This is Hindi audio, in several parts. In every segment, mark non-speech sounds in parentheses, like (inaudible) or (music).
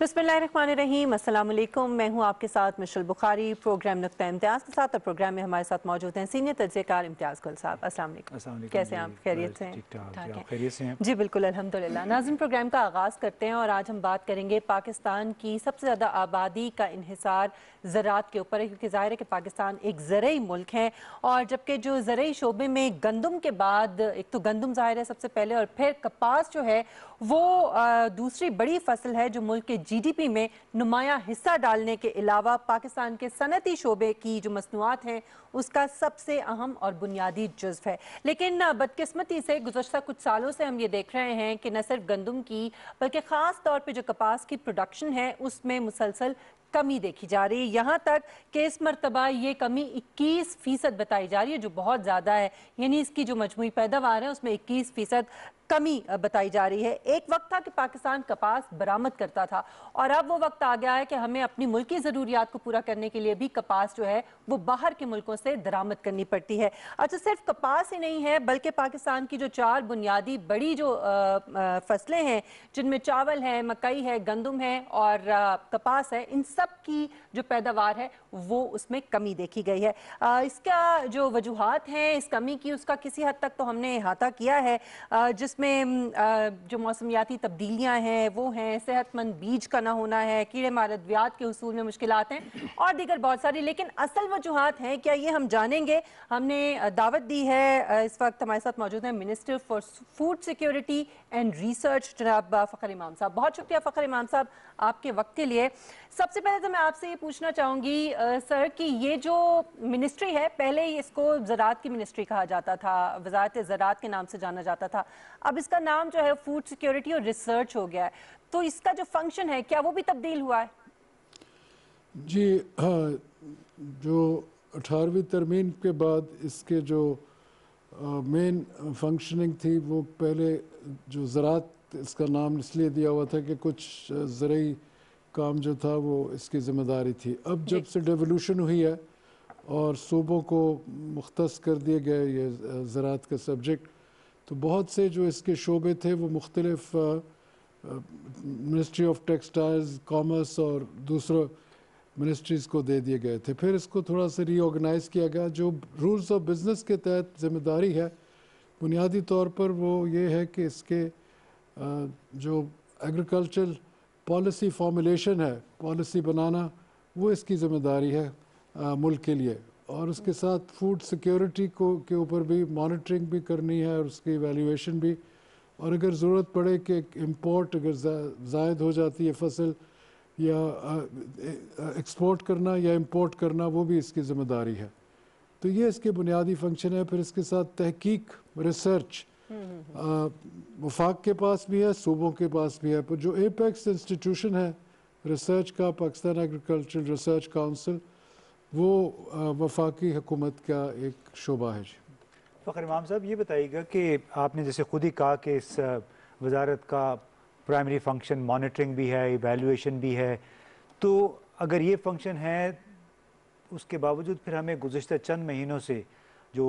बसमीम अल्लाम मैं हूं आपके साथ मिशल बुखारी प्रोग्राम नुकता इम्तियाज़ के साथ और प्रोग्राम में हमारे साथ मौजूद हैं सीनियर तजयकार इम्तियाज़ गुल साहब अस्सलाम कैसे आप खैरियत से हैं जी बिल्कुल अल्हम्दुलिल्लाह नाजिम प्रोग्राम का आगाज़ करते हैं और आज हम बात करेंगे पाकिस्तान की सबसे ज़्यादा आबादी का इहिसार ज़रात के ऊपर है क्योंकि ज़ाहिर है कि पाकिस्तान एक ज़रूरी मुल्क है और जबकि जो ज़रूरी शोबे में गंदम के बाद एक तो गंदम ज़ाहिर है सबसे पहले और फिर कपास जो है वो दूसरी बड़ी फसल है जो मुल्क के जीडीपी में नुमाया हिस्सा डालने के अलावा पाकिस्तान के सनती शोबे की जो मसनूआत हैं उसका सबसे अहम और बुनियादी जज्व है लेकिन बदकस्मती से गुजशत कुछ सालों से हम ये देख रहे हैं कि न सिर्फ गंदम की बल्कि ख़ास तौर पर जो कपास की प्रोडक्शन है उसमें मुसलसल कमी देखी जा रही है यहाँ तक कि इस मरतबा ये कमी 21 फ़ीसद बताई जा रही है जो बहुत ज़्यादा है यानी इसकी जो मजमू पैदावार है उसमें 21 फ़ीसद कमी बताई जा रही है एक वक्त था कि पाकिस्तान कपास बरामद करता था और अब वो वक्त आ गया है कि हमें अपनी मुल्की ज़रूरियात को पूरा करने के लिए भी कपास जो है वो बाहर के मुल्कों से दरामद करनी पड़ती है अच्छा सिर्फ कपास ही नहीं है बल्कि पाकिस्तान की जो चार बुनियादी बड़ी जो फसलें हैं जिनमें चावल है मकई है गंदम है और आ, कपास है इन सब की जो पैदावार है वो उसमें कमी देखी गई है आ, इसका जो वजूहत हैं इस कमी की उसका किसी हद तक तो हमने अहाता किया है आ, जिस जिसमें जो मौसमियाती तब्दीलियाँ हैं वो हैं सेहतमंद बीज का ना होना है कीड़े मालदवियात के उसूल में मुश्किल हैं और दीगर बहुत सारी लेकिन असल वजूहत हैं क्या ये हम जानेंगे हमने दावत दी है इस वक्त हमारे साथ मौजूद हैं minister for food security and research जनाब फ़खर इमाम साहब बहुत शुक्रिया फ़खर इमाम साहब आपके वक्त के लिए सबसे पहले तो मैं आपसे ये पूछना चाहूँगी सर कि ये जो मिनिस्ट्री है पहले ही इसको ज़रात की मिनिस्ट्री कहा जाता था वजारत ज़रात के नाम से जाना जाता था अब इसका नाम जो है फूड सिक्योरिटी और रिसर्च हो गया है तो इसका जो फंक्शन है क्या वो भी तब्दील हुआ है जी हाँ जो अठारहवीं तरमीम के बाद इसके जो मेन फंक्शनिंग थी वो पहले जो ज़रात इसका नाम इसलिए दिया हुआ था कि कुछ ज़रूरी काम जो था वो इसकी ज़िम्मेदारी थी अब जब से डेवोल्यूशन हुई है और सूबों को मुख्त कर दिए गए ये ज़रात का सब्जेक्ट तो बहुत से जो इसके शोबे थे वो मुख्तलफ मिनिस्ट्री ऑफ टेक्सटाइल्स कॉमर्स और दूसरों मिनिस्ट्रीज़ को दे दिए गए थे फिर इसको थोड़ा सा रीऑर्गेनाइज किया गया जो रूल्स ऑफ बिज़नेस के तहत जिम्मेदारी है बुनियादी तौर पर वो ये है कि इसके जो एग्रीकल्चरल पॉलिसी फॉर्मूलेशन है पॉलिसी बनाना वो इसकी ज़िम्मेदारी है आ, मुल्क के लिए और उसके साथ फूड सिक्योरिटी को के ऊपर भी मॉनिटरिंग भी करनी है और उसकी वैल्यूएशन भी और अगर ज़रूरत पड़े कि इम्पोर्ट अगर जायद हो जाती है फसल या एक्सपोर्ट करना या इम्पोर्ट करना वो भी इसकी ज़िम्मेदारी है तो ये इसके बुनियादी फंक्शन है फिर इसके साथ तहकीक रिसर्च हम्म, हम्म, हम्म। वफाक के पास भी है सूबों के पास भी है पर जो एपेक्स इंस्टीट्यूशन है रिसर्च का पाकिस्तान एग्रीकल्चरल रिसर्च काउंसिल वो वफाकी हुकूमत का एक शोबा है जी फ़खर इमाम साहब ये बताइएगा कि आपने जैसे खुद ही कहा कि इस वजारत का प्राइमरी फंक्शन मॉनिटरिंग भी है इवेलुएशन भी है तो अगर ये फंक्शन है उसके बावजूद फिर हमें गुज्त चंद महीनों से जो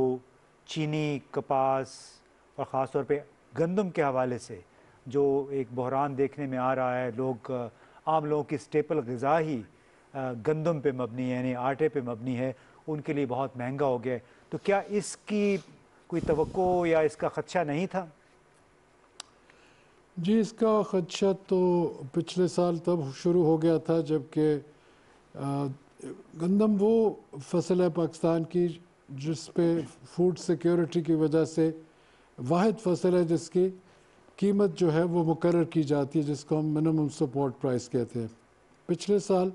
चीनी कपास और ख़ास तौर पर गंदम के हवाले से जो एक बहरान देखने में आ रहा है लोग आम लोगों की स्टेपल गज़ा ही गंदम पे मबनी यानी आटे पे मबनी है उनके लिए बहुत महंगा हो गया है तो क्या इसकी कोई तो या इसका ख़दशा नहीं था जी इसका ख़दशा तो पिछले साल तब शुरू हो गया था जबकि गंदम वो फसल है पाकिस्तान की जिस पे फूड सिक्योरिटी की वजह से वाद फसल है जिसकी कीमत जो है वो मुकर की जाती है जिसको हम मिनिमम सपोर्ट प्राइस कहते हैं पिछले साल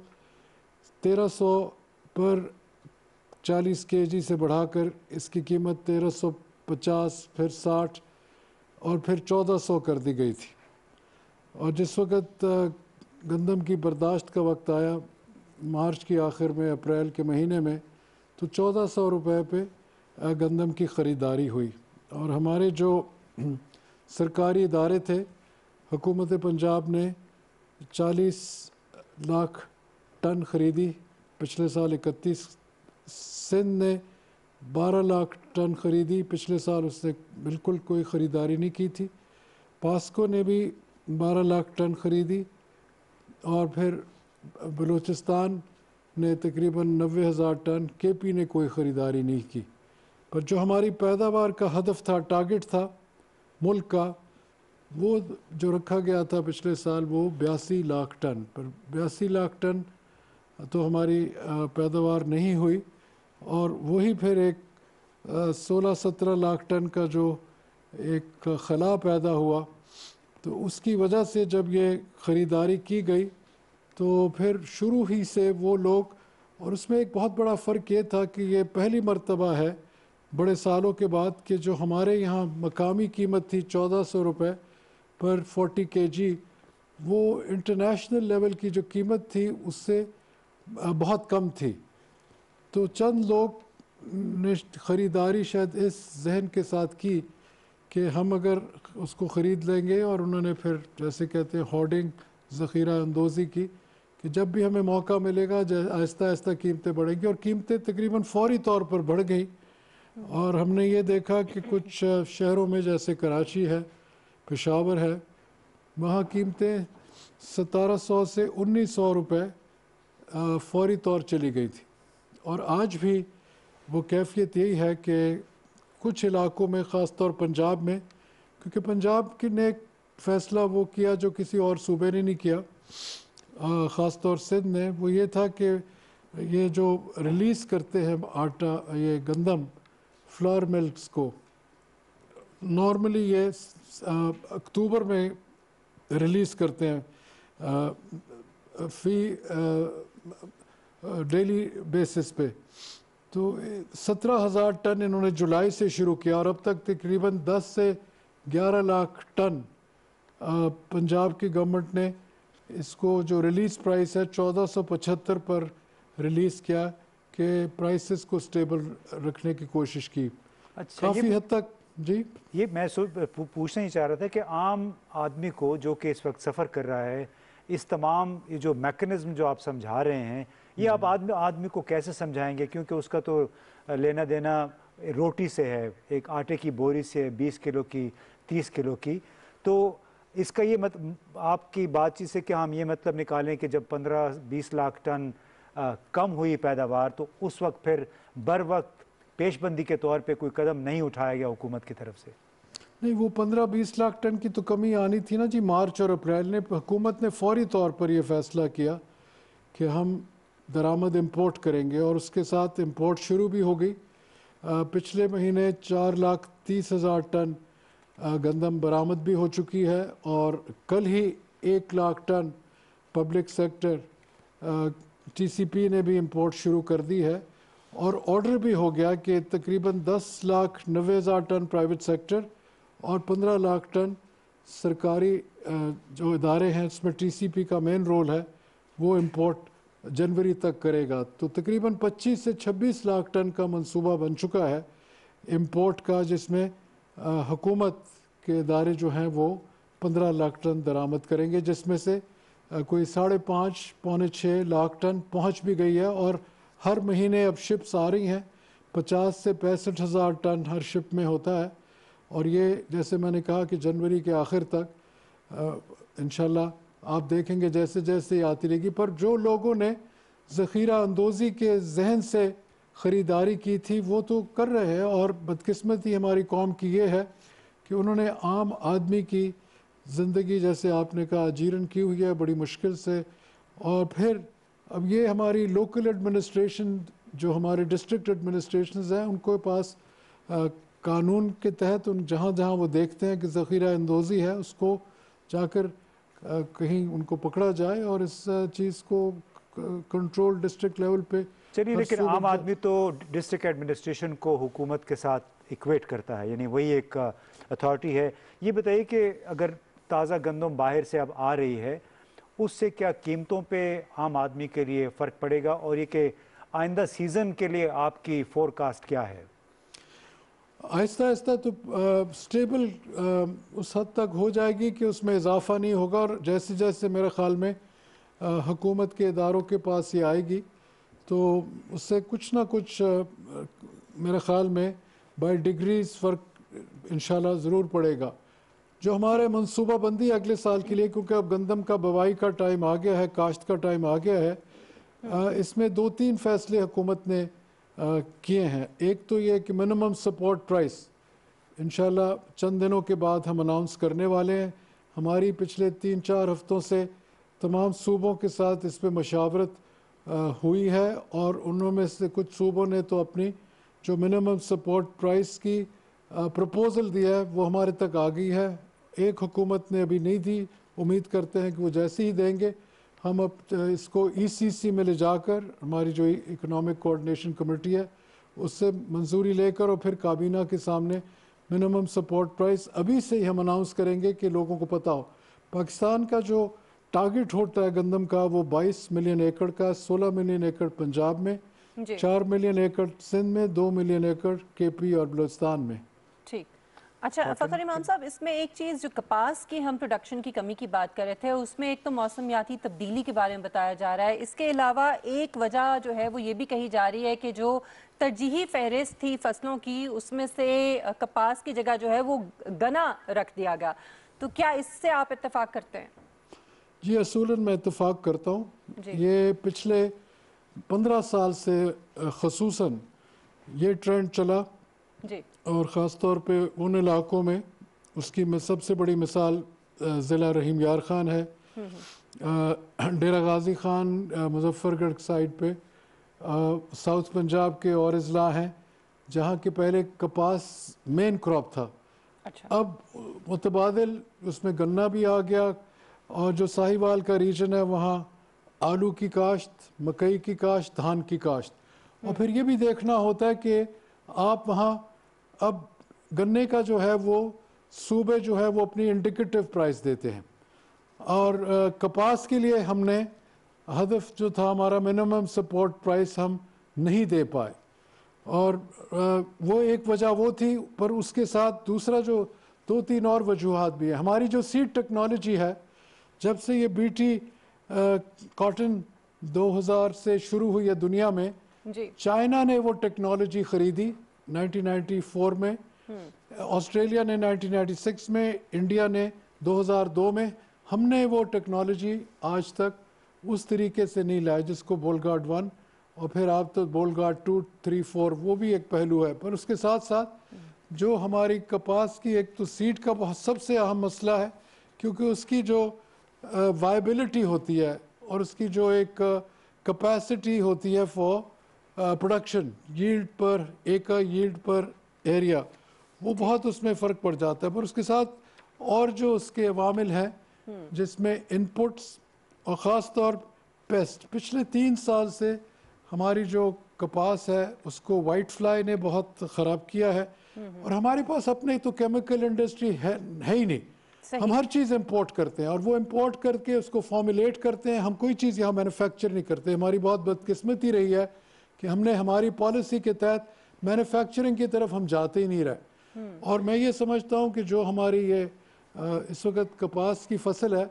1300 पर 40 केजी से बढ़ाकर इसकी कीमत 1350 फिर 60 और फिर 1400 कर दी गई थी और जिस वक्त गंदम की बर्दाश्त का वक्त आया मार्च के आखिर में अप्रैल के महीने में तो 1400 रुपए पे गंदम की ख़रीदारी हुई और हमारे जो सरकारी इदारे थे हुकूमत पंजाब ने 40 लाख टन ख़रीदी पिछले साल इकतीस सिंध ने 12 लाख टन ख़रीदी पिछले साल उसने बिल्कुल कोई ख़रीदारी नहीं की थी पास्को ने भी 12 लाख टन ख़रीदी और फिर बलूचिस्तान ने तकरीबन नबे हज़ार टन के पी ने कोई ख़रीदारी नहीं की पर जो हमारी पैदावार का हदफ था टारगेट था मुल्क का वो जो रखा गया था पिछले साल वो बयासी लाख टन पर बयासी लाख टन तो हमारी पैदावार नहीं हुई और वही फिर एक सोलह सत्रह लाख टन का जो एक खला पैदा हुआ तो उसकी वजह से जब ये ख़रीदारी की गई तो फिर शुरू ही से वो लोग और उसमें एक बहुत बड़ा फ़र्क ये था कि ये पहली मर्तबा है बड़े सालों के बाद कि जो हमारे यहाँ मकामी कीमत थी चौदह सौ रुपये पर फोर्टी के जी वो इंटरनेशनल लेवल की जो कीमत थी उससे बहुत कम थी तो चंद लोग ने ख़रीदारी शायद इस जहन के साथ की कि हम अगर उसको ख़रीद लेंगे और उन्होंने फिर जैसे कहते हैं होर्डिंग ज़ख़ीरा अंदोज़ी की कि जब भी हमें मौका मिलेगा आहिस्ता आहिस्ता कीमतें बढ़ेंगी और कीमतें तकरीबन फौरी तौर पर बढ़ गई और हमने ये देखा कि कुछ शहरों में जैसे कराची है पेशावर है वहाँ कीमतें सतारह सौ से उन्नीस सौ रुपये फौरी तौर चली गई थी और आज भी वो कैफियत यही है कि कुछ इलाकों में ख़ास तौर पंजाब में क्योंकि पंजाब की ने फैसला वो किया जो किसी और सूबे ने नहीं किया ख़ास तौर सिंध ने वो ये था कि ये जो रिलीज़ करते हैं आटा ये गंदम फ्लोर मिल्कस को नॉर्मली ये अक्टूबर में रिलीज़ करते हैं फी डेली बेसिस पे तो सत्रह हज़ार टन इन्होंने जुलाई से शुरू किया और अब तक तकरीबन दस से ग्यारह लाख टन पंजाब की गवर्नमेंट ने इसको जो रिलीज़ प्राइस है चौदह सौ पचहत्तर पर रिलीज़ किया है कि प्राइसेस को स्टेबल रखने की कोशिश की अच्छा काफ़ी हद तक जी ये मैं पूछना ही चाह रहा था कि आम आदमी को जो कि इस वक्त सफ़र कर रहा है इस तमाम ये जो मैकेनिज़्म जो आप समझा रहे हैं ये आप हम्म। आदमी आदमी को कैसे समझाएंगे क्योंकि उसका तो लेना देना रोटी से है एक आटे की बोरी से है बीस किलो की तीस किलो की तो इसका ये मत आपकी बातचीत से कि हम ये मतलब निकालें कि जब पंद्रह बीस लाख टन कम हुई पैदावार तो उस वक्त फिर बर वक्त पेशबंदी के तौर पे कोई कदम नहीं उठाया गया हुकूमत की तरफ से नहीं वो पंद्रह बीस लाख टन की तो कमी आनी थी ना जी मार्च और अप्रैल ने हुकूमत ने फौरी तौर पर यह फैसला किया कि हम दरामद इम्पोर्ट करेंगे और उसके साथ इम्पोर्ट शुरू भी हो गई पिछले महीने चार लाख तीस हज़ार टन गंदम बरामद भी हो चुकी है और कल ही एक lakh ton public sector TCP ने भी इंपोर्ट शुरू कर दी है और ऑर्डर भी हो गया कि तकरीबन 10 लाख नबे हज़ार टन प्राइवेट सेक्टर और 15 लाख टन सरकारी जो इदारे हैं उसमें टीसीपी का मेन रोल है वो इम्पोर्ट जनवरी तक करेगा तो तकरीबन 25 से 26 लाख टन का मंसूबा बन चुका है इम्पोर्ट का जिसमें हुकूमत के इदारे जो हैं वो 15 लाख टन दरामद करेंगे जिसमें से कोई साढ़े पाँच पौने छः लाख टन पहुंच भी गई है और हर महीने अब शिप्स आ रही हैं पचास से पैंसठ हज़ार टन हर शिप में होता है और ये जैसे मैंने कहा कि जनवरी के आखिर तक इन आप देखेंगे जैसे जैसे आती रहेगी पर जो लोगों ने ज़ख़ीरा अंदोज़ी के जहन से ख़रीदारी की थी वो तो कर रहे हैं और बदकस्मती हमारी कौम की ये है कि उन्होंने आम आदमी की ज़िंदगी जैसे आपने कहा जीरन की हुई है बड़ी मुश्किल से और फिर अब ये हमारी लोकल एडमिनिस्ट्रेशन जो हमारे डिस्ट्रिक्ट एडमिनिस्ट्रेशन हैं उनके पास आ, कानून के तहत उन जहाँ जहाँ वो देखते हैं कि ज़ख़ीरा अंदोज़ी है उसको जाकर आ, कहीं उनको पकड़ा जाए और इस चीज़ को कंट्रोल डिस्ट्रिक्ट लेवल पे चलिए लेकिन आम आदमी तो डिस्ट्रिक्ट एडमिनिस्ट्रेशन को हुकूमत के साथ इक्वेट करता है यानी वही एक अथॉरिटी है ये बताइए कि अगर ताज़ा गंदम बाहर से अब आ रही है उससे क्या कीमतों पे आम आदमी के लिए फ़र्क पड़ेगा और ये कि आइंदा सीज़न के लिए आपकी फोरकास्ट क्या है आहिस्ता आहिस्ता तो स्टेबल उस हद तक हो जाएगी कि उसमें इजाफा नहीं होगा और जैसे जैसे मेरे ख़्याल में हकूमत के इदारों के पास ये आएगी तो उससे कुछ ना कुछ आ, मेरे ख़्याल में बाई डिग्रीज़ फ़र्क इन ज़रूर पड़ेगा जो हमारे मनसूबाबंदी अगले साल के लिए क्योंकि अब गंदम का बवाई का टाइम आ गया है काश्त का टाइम आ गया है इसमें दो तीन फैसले हुकूमत ने किए हैं एक तो ये कि मिनिमम सपोर्ट प्राइस इन चंद दिनों के बाद हम अनाउंस करने वाले हैं हमारी पिछले तीन चार हफ्तों से तमाम सूबों के साथ इस पर मशावरत हुई है और उनमें से कुछ सूबों ने तो अपनी जो मिनिमम सपोर्ट प्राइस की प्रपोज़ल दिया है वो हमारे तक आ गई है एक हुकूमत ने अभी नहीं दी उम्मीद करते हैं कि वो जैसे ही देंगे हम अब इसको ईसीसी e में ले जाकर हमारी जो इकोनॉमिक कोऑर्डिनेशन कमेटी है उससे मंजूरी लेकर और फिर काबीना के सामने मिनिमम सपोर्ट प्राइस अभी से ही हम अनाउंस करेंगे कि लोगों को पता हो पाकिस्तान का जो टारगेट होता है गंदम का वो 22 मिलियन एकड़ का 16 मिलियन एकड़ पंजाब में चार मिलियन एकड़ सिंध में दो मिलियन एकड़ केपी और बलोचिस्तान में अच्छा फखर इमाम साहब इसमें एक चीज़ जो कपास की हम प्रोडक्शन की कमी की बात कर रहे थे उसमें एक तो मौसमियाती तब्दीली के बारे में बताया जा रहा है इसके अलावा एक वजह जो है वो ये भी कही जा रही है कि जो तरजीही फहरिस्त थी फसलों की उसमें से कपास की जगह जो है वो गना रख दिया गया तो क्या इससे आप इतफाक़ करते हैं जी असूल मैं इतफाक़ करता हूँ ये पिछले पंद्रह साल से खसूस ये ट्रेंड चला और ख़ास तौर पर उन इलाकों में उसकी में सबसे बड़ी मिसाल ज़िला रहीम यार ख़ान है हम्म, हम्म। डेरा गाजी ख़ान मुजफ्फरगढ़ साइड पर साउथ पंजाब के और अजला हैं जहाँ के पहले कपास मेन क्रॉप था अच्छा। अब मुतबादल उसमें गन्ना भी आ गया और जो साहिवाल का रीजन है वहाँ आलू की काश्त मकई की काश्त धान की काश्त और हम्म। फिर ये भी देखना होता है कि आप वहाँ अब गन्ने का जो है वो सूबे जो है वो अपनी इंडिकेटिव प्राइस देते हैं और कपास के लिए हमने हदफ जो था हमारा मिनिमम सपोर्ट प्राइस हम नहीं दे पाए और वो एक वजह वो थी पर उसके साथ दूसरा जो दो तीन और वजूहत भी है हमारी जो सीड टेक्नोलॉजी है जब से ये बीटी कॉटन 2000 से शुरू हुई है दुनिया में चाइना ने वो टेक्नोलॉजी ख़रीदी 1994 में हम्म। ऑस्ट्रेलिया ने 1996 में इंडिया ने 2002 में हमने वो टेक्नोलॉजी आज तक उस तरीके से नहीं लाया जिसको बोल गार्ड वन और फिर आप तो बोल गार्ड टू थ्री फोर वो भी एक पहलू है पर उसके साथ साथ हम्म। जो हमारी कपास की एक तो सीट का बहुत सबसे अहम मसला है क्योंकि उसकी जो वायबिलिटी होती है और उसकी जो एक कैपेसिटी होती है फॉर प्रोडक्शन यील्ड पर एकर यील्ड पर एरिया वो बहुत उसमें फ़र्क पड़ जाता है पर उसके साथ और जो उसके अवामिल हैं हम्म। जिसमें इनपुट्स और ख़ास तौर पेस्ट पिछले तीन साल से हमारी जो कपास है उसको वाइट फ्लाई ने बहुत ख़राब किया है हम्म। और हमारे पास अपने तो केमिकल इंडस्ट्री है है ही नहीं हम हर चीज़ इम्पोर्ट करते हैं और वो इम्पोर्ट करके उसको फॉर्मुलेट करते हैं हम कोई चीज़ यहाँ मैन्युफैक्चर नहीं करते हमारी बहुत बदकिस्मती रही है कि हमने हमारी पॉलिसी के तहत मैन्युफैक्चरिंग की तरफ हम जाते ही नहीं रहे हम्म। और मैं ये समझता हूँ कि जो हमारी ये इस वक्त कपास की फसल है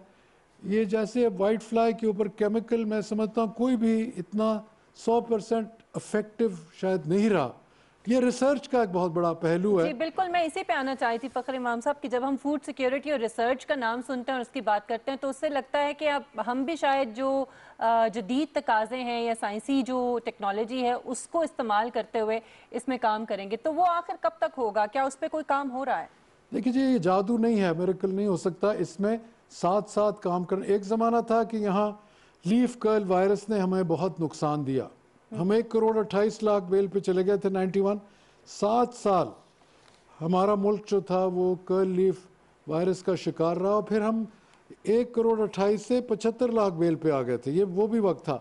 ये जैसे वाइट फ्लाई के ऊपर केमिकल मैं समझता हूँ कोई भी इतना 100 परसेंट अफेक्टिव शायद नहीं रहा ये रिसर्च का एक बहुत बड़ा पहलू है जी बिल्कुल मैं इसी पे आना चाहती थी फ़खर इमाम साहब कि जब हम फूड सिक्योरिटी और रिसर्च का नाम सुनते हैं और उसकी बात करते हैं तो उससे लगता है कि अब हम भी शायद जो जदीद तकाजे हैं या साइंसी जो टेक्नोलॉजी है उसको इस्तेमाल करते हुए इसमें काम करेंगे तो वो आखिर कब तक होगा क्या उस पर कोई काम हो रहा है देखिए जी ये जादू नहीं है मेरेकल नहीं हो सकता इसमें साथ साथ काम करना एक ज़माना था कि यहाँ लीफ कर्ल वायरस ने हमें बहुत नुकसान दिया हम्म। हम एक करोड़ अट्ठाईस लाख बेल पे चले गए थे 91 सात साल हमारा मुल्क जो था वो कर लीफ वायरस का शिकार रहा और फिर हम एक करोड़ अट्ठाईस से पचहत्तर लाख बेल पे आ गए थे ये वो भी वक्त था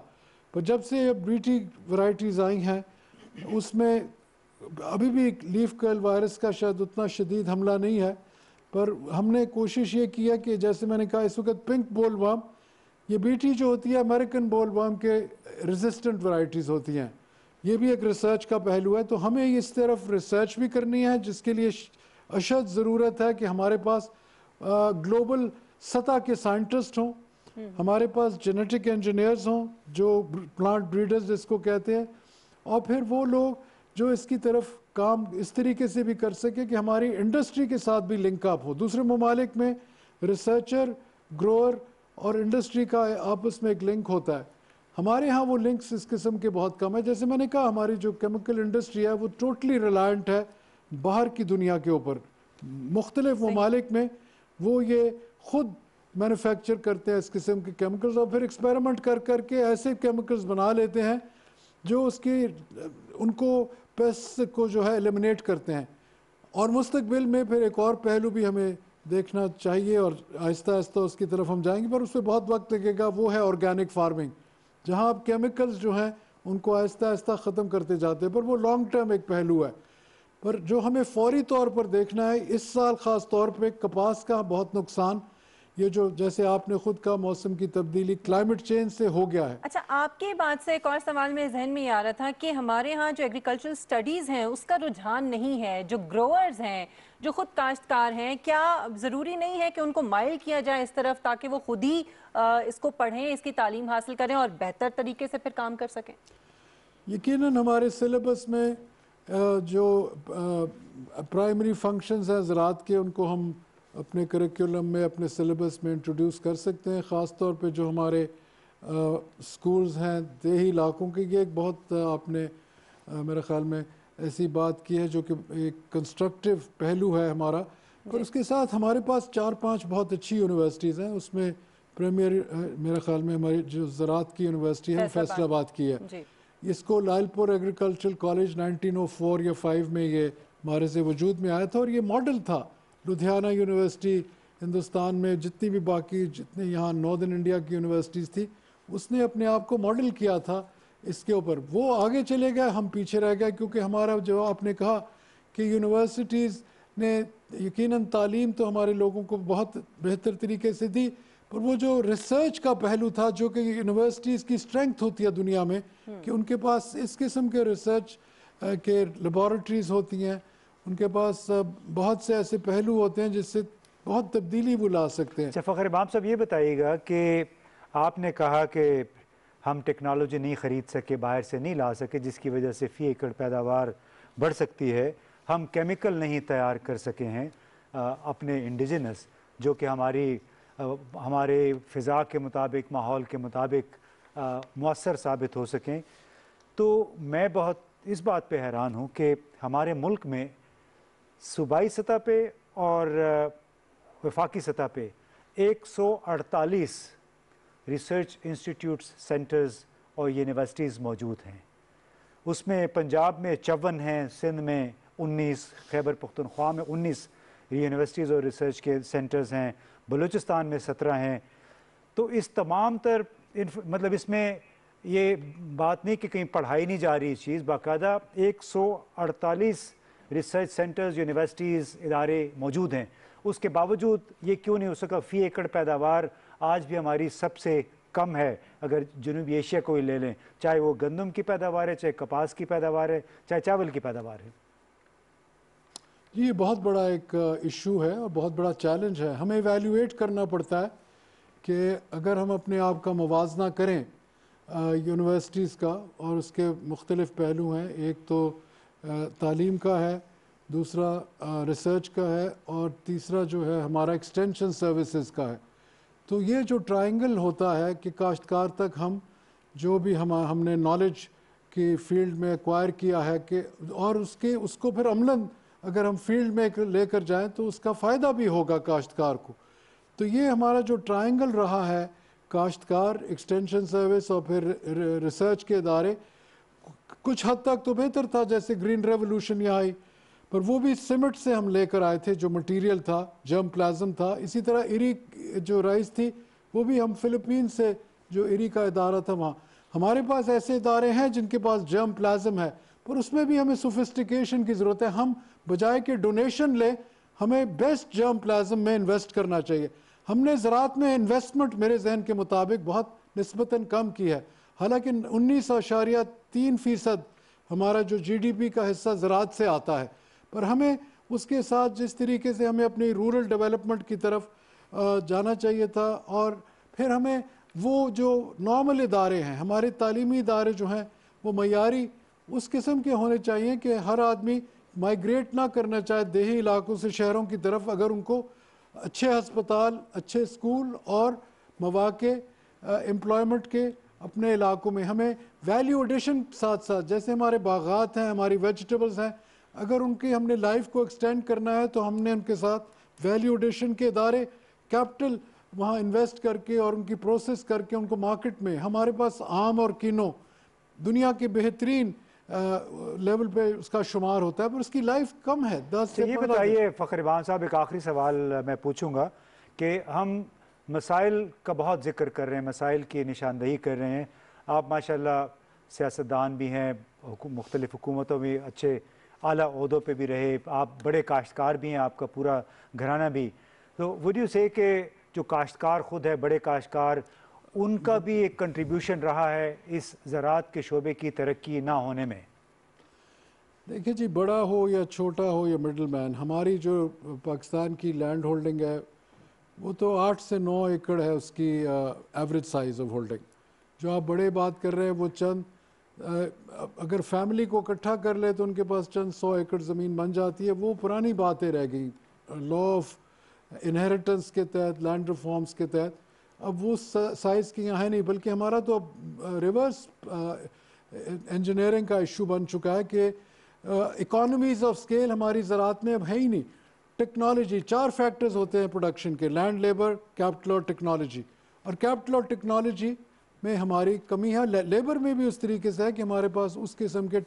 पर जब से ये ब्रिटी वराइटीज़ आई हैं उसमें अभी भी लीफ कर्ल वायरस का शायद उतना शदीद हमला नहीं है पर हमने कोशिश ये की है कि जैसे मैंने कहा इस वक्त पिंक बोल वाम ये बीटी जो होती है अमेरिकन बोल बॉम के रेजिस्टेंट वैरायटीज़ होती हैं ये भी एक रिसर्च का पहलू है तो हमें इस तरफ रिसर्च भी करनी है जिसके लिए अशद ज़रूरत है कि हमारे पास ग्लोबल सतह के साइंटिस्ट हों हम्म। हमारे पास जेनेटिक इंजीनियर्स हों जो प्लांट ब्रीडर्स जिसको कहते हैं और फिर वो लोग जो इसकी तरफ काम इस तरीके से भी कर सके कि हमारी इंडस्ट्री के साथ भी लिंकअप हो दूसरे ममालिक में रिसर्चर ग्रोअर और इंडस्ट्री का आपस में एक लिंक होता है हमारे यहाँ वो लिंक्स इस किस्म के बहुत कम है जैसे मैंने कहा हमारी जो केमिकल इंडस्ट्री है वो टोटली रिलायंट है बाहर की दुनिया के ऊपर मुख्तलिफ ममालिक में वो ये ख़ुद मैनुफेक्चर करते हैं इस किस्म के केमिकल्स और फिर एक्सपेरिमेंट कर कर ऐसे केमिकल्स बना लेते हैं जो उसकी उनको पेस्ट को जो है एलिमिनेट करते हैं और मुस्तबिल में फिर एक और पहलू भी हमें देखना चाहिए और आहिस्ता आहिस्ता उसकी तरफ हम जाएंगे पर उस पर बहुत वक्त लगेगा वो है ऑर्गेनिक फार्मिंग जहाँ आप केमिकल्स जो हैं उनको आहिस्ता आहिस्ता ख़त्म करते जाते हैं पर वो लॉन्ग टर्म एक पहलू है पर जो हमें फौरी तौर पर देखना है इस साल ख़ास तौर पर कपास का बहुत नुकसान ये जो जैसे आपने खुद का मौसम की तब्दीली क्लाइमेट चेंज से हो गया है अच्छा आपके बात से एक और सवाल मेरे जहन में ये आ रहा था कि हमारे यहाँ जो एग्रीकल्चरल स्टडीज़ हैं उसका रुझान नहीं है जो ग्रोअर्स हैं जो खुद काश्तकार हैं क्या ज़रूरी नहीं है कि उनको माइल किया जाए इस तरफ ताकि वो खुद ही इसको पढ़ें इसकी तालीम हासिल करें और बेहतर तरीके से फिर काम कर सकें यकीन हमारे सिलेबस में जो प्राइमरी फंक्शंस हैं ज़रात के उनको हम अपने करिकुलम में अपने सिलेबस में इंट्रोड्यूस कर सकते हैं ख़ास तौर पे जो हमारे स्कूल्स हैं देही इलाकों के ये एक बहुत आपने मेरे ख़्याल में ऐसी बात की है जो कि एक कंस्ट्रक्टिव पहलू है हमारा और उसके साथ हमारे पास चार पांच बहुत अच्छी यूनिवर्सिटीज़ हैं उसमें प्रीमियर मेरे ख्याल में हमारी जो ज़रात की यूनिवर्सिटी है फैसलाबाद की है इसको लालपुर एग्रीकल्चरल कॉलेज 1904 या 5 में ये हमारे से वजूद में आया था और ये मॉडल था लुधियाना यूनिवर्सिटी हिंदुस्तान में जितनी भी बाकी जितने यहाँ नॉर्दर्न इंडिया की यूनिवर्सिटीज़ थी उसने अपने आप को मॉडल किया था इसके ऊपर वो आगे चले गए हम पीछे रह गए क्योंकि हमारा जो आपने कहा कि यूनिवर्सिटीज़ ने यकीनन तालीम तो हमारे लोगों को बहुत बेहतर तरीके से दी पर वो जो रिसर्च का पहलू था जो कि यूनिवर्सिटीज़ की स्ट्रेंथ होती है दुनिया में हम्म। कि उनके पास इस किस्म के रिसर्च के लेबॉरेटरीज होती हैं उनके पास बहुत से ऐसे पहलू होते हैं जिससे बहुत तब्दीली वो ला सकते हैं अच्छा, फ़खर इमाम साहब ये बताइएगा कि आपने कहा कि हम टेक्नोलॉजी नहीं ख़रीद सके बाहर से नहीं ला सके जिसकी वजह से फ़ी एकड़ पैदावार बढ़ सकती है हम केमिकल नहीं तैयार कर सके हैं अपने इंडिजिनस जो कि हमारी हमारे फ़िज़ा के मुताबिक माहौल के मुताबिक मؤसर साबित हो सकें तो मैं बहुत इस बात पे हैरान हूँ कि हमारे मुल्क में सूबाई सतह पे और वफाकी सतह पे 148 रिसर्च इंस्टीट्यूट्स सेंटर्स और यूनिवर्सिटीज़ मौजूद हैं उसमें पंजाब में चौवन हैं सिंध में उन्नीस खैबर पख्तनख्वा में उन्नीस यूनिवर्सिटीज़ और रिसर्च के सेंटर्स हैं बलूचिस्तान में सत्रह हैं तो इस तमाम तर मतलब इसमें ये बात नहीं कि कहीं पढ़ाई नहीं जा रही चीज़ बाकायदा 148 रिसर्च सेंटर्स यूनिवर्सिटीज़ इदारे मौजूद हैं उसके बावजूद ये क्यों नहीं हो सका फ़ी एकड़ पैदावार आज भी हमारी सबसे कम है अगर जनूबी एशिया को ही ले लें चाहे वो गंदम की पैदावार है चाहे कपास की पैदावार है चाहे चावल की पैदावार है जी ये बहुत बड़ा एक इशू uh, है और बहुत बड़ा चैलेंज है हमें एवेल्यूट करना पड़ता है कि अगर हम अपने आप का मुवजना करें यूनिवर्सिटीज़ uh, का और उसके मुख्तलिफ पहलू हैं एक तो uh, तालीम का है दूसरा रिसर्च का है और तीसरा जो है हमारा एक्सटेंशन सर्विसेज का है तो ये जो ट्रायंगल होता है कि काश्तकार तक हम जो भी हम हमने नॉलेज की फील्ड में एक्वायर किया है कि और उसके उसको फिर अमलन अगर हम फील्ड में लेकर जाएं तो उसका फ़ायदा भी होगा काश्तकार को तो ये हमारा जो ट्रायंगल रहा है काश्तकार एक्सटेंशन सर्विस और फिर रिसर्च के इदारे कुछ हद तक तो बेहतर था जैसे ग्रीन रेवोल्यूशन यहाँ आई पर वो भी सीमेंट से हम लेकर आए थे जो मटेरियल था जर्म प्लाज्म था इसी तरह इरी जो राइस थी वो भी हम फिलिपीन से जो इरी का इदारा था वहाँ हमारे पास ऐसे इदारे हैं जिनके पास जर्म प्लाज्म है पर उसमें भी हमें सोफिस्टिकेशन की ज़रूरत है हम बजाय के डोनेशन लें हमें बेस्ट जर्म प्लाज्म में इन्वेस्ट करना चाहिए हमने ज़रात में इन्वेस्टमेंट मेरे जहन के मुताबिक बहुत नस्बता कम की है हालांकि उन्नीस अशारिया तीन फ़ीसद हमारा जो पी का हिस्सा ज़रात से आता है पर हमें उसके साथ जिस तरीके से हमें अपनी रूरल डेवलपमेंट की तरफ जाना चाहिए था और फिर हमें वो जो नॉर्मल इदारे हैं हमारे तालीमी इदारे जो हैं वो मैारी उस किस्म के होने चाहिए कि हर आदमी माइग्रेट ना करना चाहे देही इलाकों से शहरों की तरफ अगर उनको अच्छे हस्पताल अच्छे स्कूल और मवाक़ एम्प्लॉयमेंट के अपने इलाकों में हमें वैल्यू एडिशन साथ साथ जैसे हमारे बागात हैं हमारी वेजिटेबल्स हैं अगर उनकी हमने लाइफ को एक्सटेंड करना है तो हमने उनके साथ वैल्यू एडिशन के इदारे कैपिटल वहाँ इन्वेस्ट करके और उनकी प्रोसेस करके उनको मार्केट में हमारे पास आम और किनो दुनिया के बेहतरीन लेवल पे उसका शुमार होता है पर उसकी लाइफ कम है दस तो ये बताइए फ़खरबान साहब एक आखिरी सवाल मैं पूछूंगा कि हम मसाइल का बहुत जिक्र कर रहे हैं मसाइल की निशानदेही कर रहे हैं आप माशाल्लाह सियासतदान भी हैं मुख्तलिफ़ हुकूमतों में अच्छे आला अहदों पे भी रहे आप बड़े काश्तकार भी हैं आपका पूरा घराना भी तो वुड यू से कि जो काश्तकार ख़ुद है बड़े काश्तकार उनका भी एक कंट्रीब्यूशन रहा है इस ज़रात के शोबे की तरक्की ना होने में देखिए जी बड़ा हो या छोटा हो या मिडल मैन हमारी जो पाकिस्तान की लैंड होल्डिंग है वो तो आठ से नौ एकड़ है उसकी एवरेज साइज़ ऑफ होल्डिंग जो आप बड़े बात कर रहे हैं वो चंद अगर फैमिली को इकट्ठा कर ले तो उनके पास चंद सौ एकड़ ज़मीन बन जाती है वो पुरानी बातें रह गई लॉ ऑफ इनहेरिटेंस के तहत लैंड रिफॉर्म्स के तहत अब वो साइज़ की यहाँ है नहीं बल्कि हमारा तो अब रिवर्स इंजीनियरिंग का इशू बन चुका है कि इकोनॉमीज़ ऑफ स्केल हमारी ज़रात में अब है ही नहीं टेक्नोलॉजी चार फैक्टर्स होते हैं प्रोडक्शन के लैंड लेबर कैपिटल और टेक्नोलॉजी और कैपिटल और टेक्नोलॉजी में हमारी कमी है लेबर में भी उस तरीके से है कि हमारे पास उस किस्म के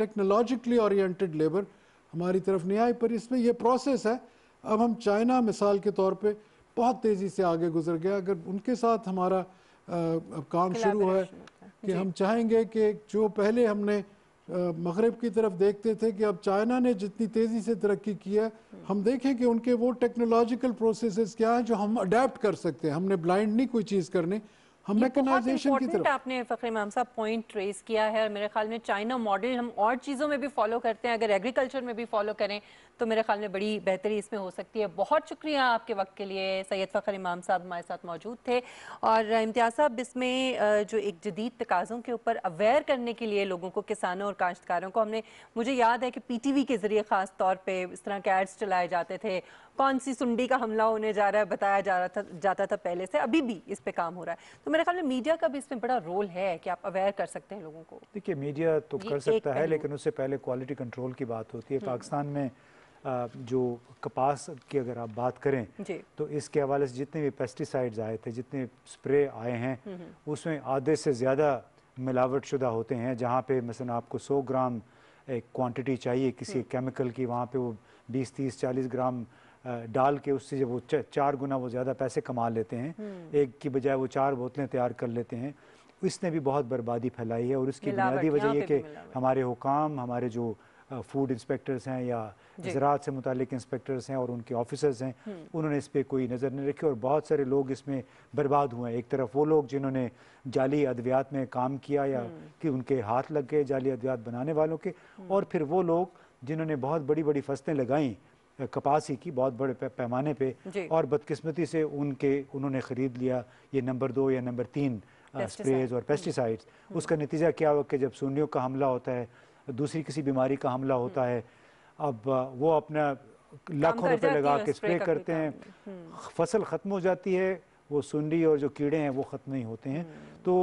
टेक्नोलॉजिकली ओरिएंटेड लेबर हमारी तरफ नहीं आई पर इसमें यह प्रोसेस है अब हम चाइना मिसाल के तौर पे बहुत तेज़ी से आगे गुजर गया अगर उनके साथ हमारा आ, अब काम शुरू है कि हम चाहेंगे कि जो पहले हमने मगरब की तरफ देखते थे कि अब चाइना ने जितनी तेज़ी से तरक्की की है हम देखें कि उनके वो टेक्नोलॉजिकल प्रोसेसेस क्या हैं जो हम अडेप्ट कर सकते हैं हमने ब्लाइंड नहीं कोई चीज़ करनी हम मैकेनाइजेशन की तरफ आपने फखर इमाम साहब पॉइंट रेस किया है और मेरे ख्याल में चाइना मॉडल हम और चीज़ों में भी फॉलो करते हैं अगर एग्रीकल्चर में भी फॉलो करें तो मेरे ख्याल में बड़ी बेहतरी इसमें हो सकती है बहुत शुक्रिया आपके वक्त के लिए सैयद फ़खर इमाम साहब हमारे साथ मौजूद थे और इम्तियाज़ साहब इसमें जो एक जदीद तकाज़ों के ऊपर अवेयर करने के लिए लोगों को किसानों और काश्तकारों को हमने मुझे याद है कि पी टी वी के ज़रिए ख़ास तौर पर इस तरह के एड्स चलाए जाते थे कौन सी सुंडी का हमला होने जा रहा है बताया जा रहा था जाता था पहले से अभी भी इस पर काम हो रहा है तो मेरे ख्याल में मीडिया का भी इसमें बड़ा रोल है कि आप अवेयर कर सकते हैं लोगों को देखिए मीडिया तो कर सकता है लेकिन उससे पहले क्वालिटी कंट्रोल की बात होती है हम्म। पाकिस्तान में जो कपास की अगर आप बात करें तो इसके हवाले से जितने भी पेस्टिसाइड्स आए थे जितने स्प्रे आए हैं हम्म, हम्म। उसमें आधे से ज़्यादा मिलावट शुदा होते हैं जहाँ पे मसलन आपको 100 ग्राम एक क्वांटिटी चाहिए किसी केमिकल हम्म। की वहाँ पे वो 20 30 40 ग्राम डाल के उससे जब वो चार गुना वो ज़्यादा पैसे कमा लेते हैं एक की बजाय वो चार बोतलें तैयार कर लेते हैं इसने भी बहुत बर्बादी फैलाई है और उसकी बुनियादी वजह यह कि हमारे हुकाम हमारे जो फूड इंस्पेक्टर्स हैं या ज़रात से मुतल इंस्पेक्टर्स हैं और उनके ऑफिसर्स हैं हम्म। उन्होंने इस पर कोई नज़र नहीं रखी और बहुत सारे लोग इसमें बर्बाद हुए हैं एक तरफ वो लोग जिन्होंने जाली अद्वियात में काम किया या हम्म। कि उनके हाथ लग गए जाली अद्वियात बनाने वालों के हम्म। और फिर वो लोग जिन्होंने बहुत बड़ी बड़ी फसलें लगाई कपासी की बहुत बड़े पैमाने पर और बदकस्मती से उनके उन्होंने ख़रीद लिया ये नंबर दो या नंबर तीन स्प्रेज और पेस्टिसाइड्स उसका नतीजा क्या हुआ कि जब सुनियों का हमला होता है दूसरी किसी बीमारी का हमला हम्म। होता है अब वो अपना लाखों रुपए लगा के स्प्रे करते हैं हम्म। फसल ख़त्म हो जाती है वो सुंडी और जो कीड़े हैं वो ख़त्म नहीं होते हैं हम्म। तो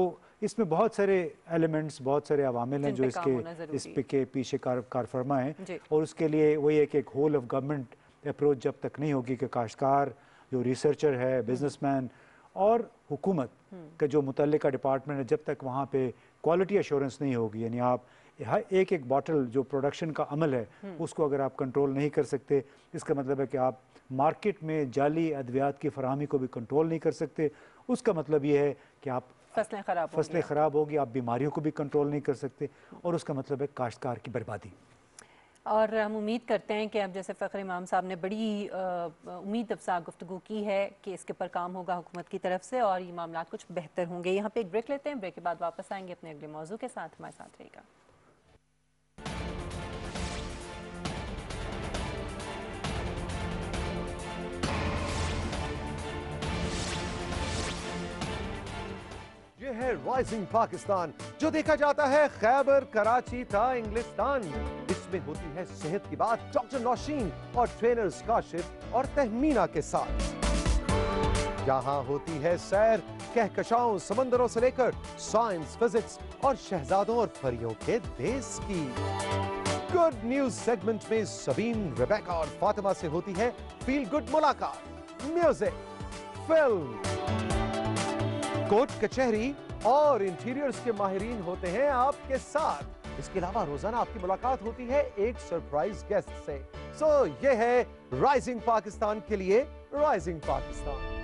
इसमें बहुत सारे एलिमेंट्स बहुत सारे अवामिल हैं जो इसके इस पे के पीछे कार कारफरमा हैं और उसके लिए वही है कि एक होल ऑफ गवर्नमेंट अप्रोच जब तक नहीं होगी कि काश्तकार जो रिसर्चर है बिजनेसमैन और हुकूमत का जो मुतल डिपार्टमेंट है जब तक वहाँ पे क्वालिटी एश्योरेंस नहीं होगी यानी आप हर एक एक बॉटल जो प्रोडक्शन का अमल है हम्म। उसको अगर आप कंट्रोल नहीं कर सकते इसका मतलब है कि आप मार्केट में जाली अद्वियात की फरहमी को भी कंट्रोल नहीं कर सकते उसका मतलब ये है कि आप फसलें ख़राब फसलें ख़राब होगी आप बीमारियों को भी कंट्रोल नहीं कर सकते और उसका मतलब है काश्तकार की बर्बादी और हम उम्मीद करते हैं कि अब जैसे फ़ख्र इमाम साहब ने बड़ी उम्मीद अफसा गुफ्तु की है कि इसके ऊपर काम होगा हुकूमत की तरफ से और ये मामला कुछ बेहतर होंगे यहाँ पे एक ब्रेक लेते हैं ब्रेक के बाद वापस आएंगे अपने अगले मौजू के साथ हमारे साथ रहेगा ये है राइजिंग पाकिस्तान जो देखा जाता है खैबर कराची था इंग्लिस्तान इसमें होती है सेहत की बात डॉक्टर नौशीन और ट्रेनर्स काशिफ और तहमीना के साथ यहाँ होती है सैर कहकशाओं समंदरों से लेकर साइंस फिजिक्स और शहजादों और परियों के देश की गुड न्यूज सेगमेंट में सबीन रेबेका और फातिमा से होती है फील गुड मुलाकात म्यूजिक फिल्म कोर्ट कचहरी और इंटीरियर्स के माहरीन होते हैं आपके साथ इसके अलावा रोजाना आपकी मुलाकात होती है एक सरप्राइज गेस्ट से सो so, ये है राइजिंग पाकिस्तान के लिए राइजिंग पाकिस्तान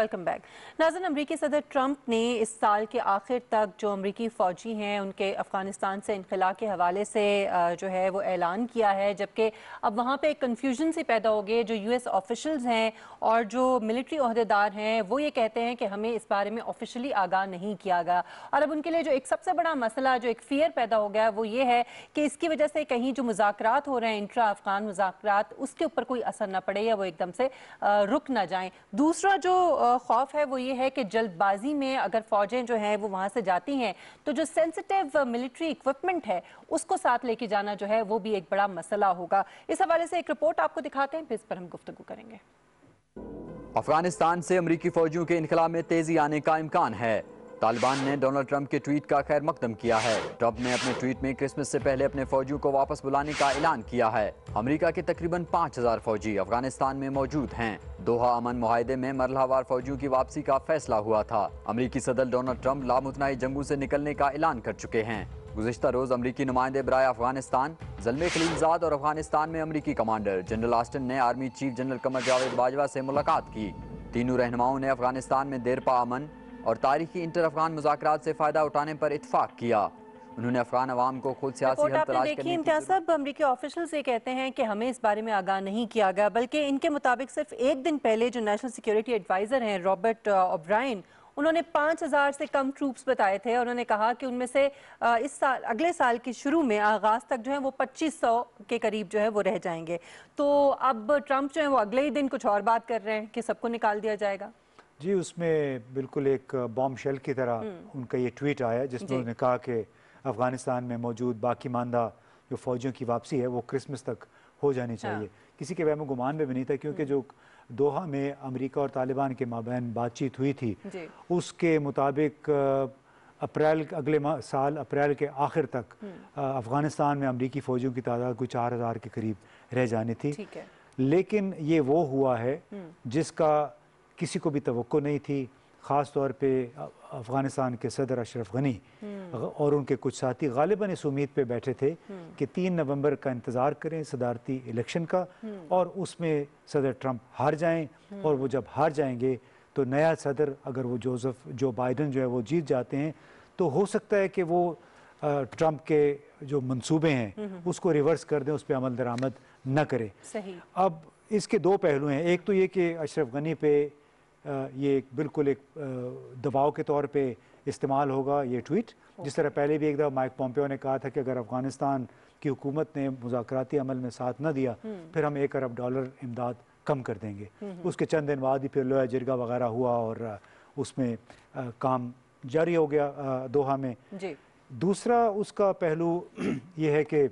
वेलकम बैक नाजन अमरीकी सदर ट्रंप ने इस साल के आखिर तक जो अमरीकी फ़ौजी हैं उनके अफ़गानिस्तान से इनखला के हवाले से जो है वो ऐलान किया है जबकि अब वहाँ पर एक कन्फ्यूजन सी पैदा हो गई जो यू एस ऑफिशल्स हैं और जो मिलिट्री अहदेदार हैं वो ये कहते हैं कि हमें इस बारे में ऑफिशली आगाह नहीं किया गया और अब उनके लिए जो एक सबसे बड़ा मसला जो एक फ़ियर पैदा हो गया वो ये है कि इसकी वजह से कहीं जो मुजाक्रत हो रहे हैं इंट्रा अफ़गान मुजाकर उसके ऊपर कोई असर ना पड़े या वो एकदम से रुक ना जाएँ दूसरा जो खौफ है वो ये है कि जल्दबाजी में अगर फौजें जो हैं वो वहाँ से जाती हैं तो जो सेंसिटिव मिलिट्री इक्विपमेंट है उसको साथ लेके जाना जो है वो भी एक बड़ा मसला होगा इस हवाले से एक रिपोर्ट आपको दिखाते हैं फिर इस पर हम गुफ्तु करेंगे अफगानिस्तान से अमरीकी फौजियों के इनखला में तेजी आने का इम्कान है तालिबान ने डोनाल्ड ट्रंप के ट्वीट का खैर मकदम किया है ट्रंप ने अपने ट्वीट में क्रिसमस से पहले अपने फौजियों को वापस बुलाने का ऐलान किया है अमेरिका के तकरीबन 5000 फौजी अफगानिस्तान में मौजूद हैं दोहा अमन मुहिदे में मरलावार फौजियों की वापसी का फैसला हुआ था अमरीकी सदर डोनाल्ड ट्रंप लामुतनाई जंगू ऐसी निकलने का ऐलान कर चुके हैं गुजशत रोज अमरीकी नुमाइंदे बरए अफगानिस्तान जलमे खलीमजाद और अफगानिस्तान में अमरीकी कमांडर जनरल आस्टन ने army chief general Qamar Javed Bajwa ऐसी मुलाकात की तीनों रहनुमाओं ने अफगानिस्तान में देरपा अमन और तारीखी इंटर अफगान मुजाकर से फ़ायदा उठाने पर इतफाक किया उन्होंने अफगान अवाम को खुद सियासी अमरीकी ऑफिशल ये कहते हैं कि हमें इस बारे में आगाह नहीं किया गया बल्कि इनके मुताबिक सिर्फ एक दिन पहले जो नेशनल सिक्योरिटी एडवाइज़र हैं रॉबर्ट ओब्राइन उन्होंने 5000 से कम ट्रूप्स बताए थे और उन्होंने कहा कि उनमें से इस साल अगले साल के शुरू में आगाज तक जो है वो 2500 के करीब जो है वो रह जाएंगे तो अब ट्रंप जो है वो अगले ही दिन कुछ और बात कर रहे हैं कि सबको निकाल दिया जाएगा जी उसमें बिल्कुल एक बॉम्ब शेल की तरह हम्म। उनका ये ट्वीट आया जिसमें उन्होंने कहा कि अफगानिस्तान में मौजूद बाकी मानदा जो फौजियों की वापसी है वो क्रिसमस तक हो जानी हाँ। चाहिए हाँ। किसी के वहम गुमान में भी नहीं था क्योंकि हम्म। जो दोहा में अमेरिका और तालिबान के माबहन बातचीत हुई थी उसके मुताबिक अप्रैल अगले साल अप्रैल के आखिर तक हम्म। अफ़गानिस्तान में अमरीकी फ़ौजियों की तादाद कोई चार हज़ार के करीब रह जानी थी लेकिन ये वो हुआ है जिसका किसी को भी तो नहीं थी ख़ास तौर पर अफ़गानिस्तान के सदर अशरफ गनी हम्म। और उनके कुछ साथी गालिबा इस उम्मीद पर बैठे थे हम्म। कि तीन नवंबर का इंतज़ार करें सदारती इलेक्शन का हम्म। और उसमें सदर ट्रंप हार जाएँ और वो जब हार जाएंगे तो नया सदर अगर वो जोजफ़ जो बाइडन जो है वो जीत जाते हैं तो हो सकता है कि वो ट्रंप के जो मनसूबे हैं उसको रिवर्स कर दें उस पर अमल दरामद न करें अब इसके दो पहलू हैं एक तो ये कि अशरफ गनी पे ये एक बिल्कुल एक दबाव के तौर पे इस्तेमाल होगा ये ट्वीट जिस तरह पहले भी एक दफ़ा माइक पॉम्पियो ने कहा था कि अगर अफ़गानिस्तान की हुकूमत ने मुजाकती अमल में साथ न दिया हम्म। फिर हम एक अरब डॉलर इमदाद कम कर देंगे हम्म, हम्म। उसके चंद दिन बाद ही फिर लोया जिरगा वगैरह हुआ और उसमें काम जारी हो गया दोहा में दूसरा उसका पहलू (clears throat) ये है कि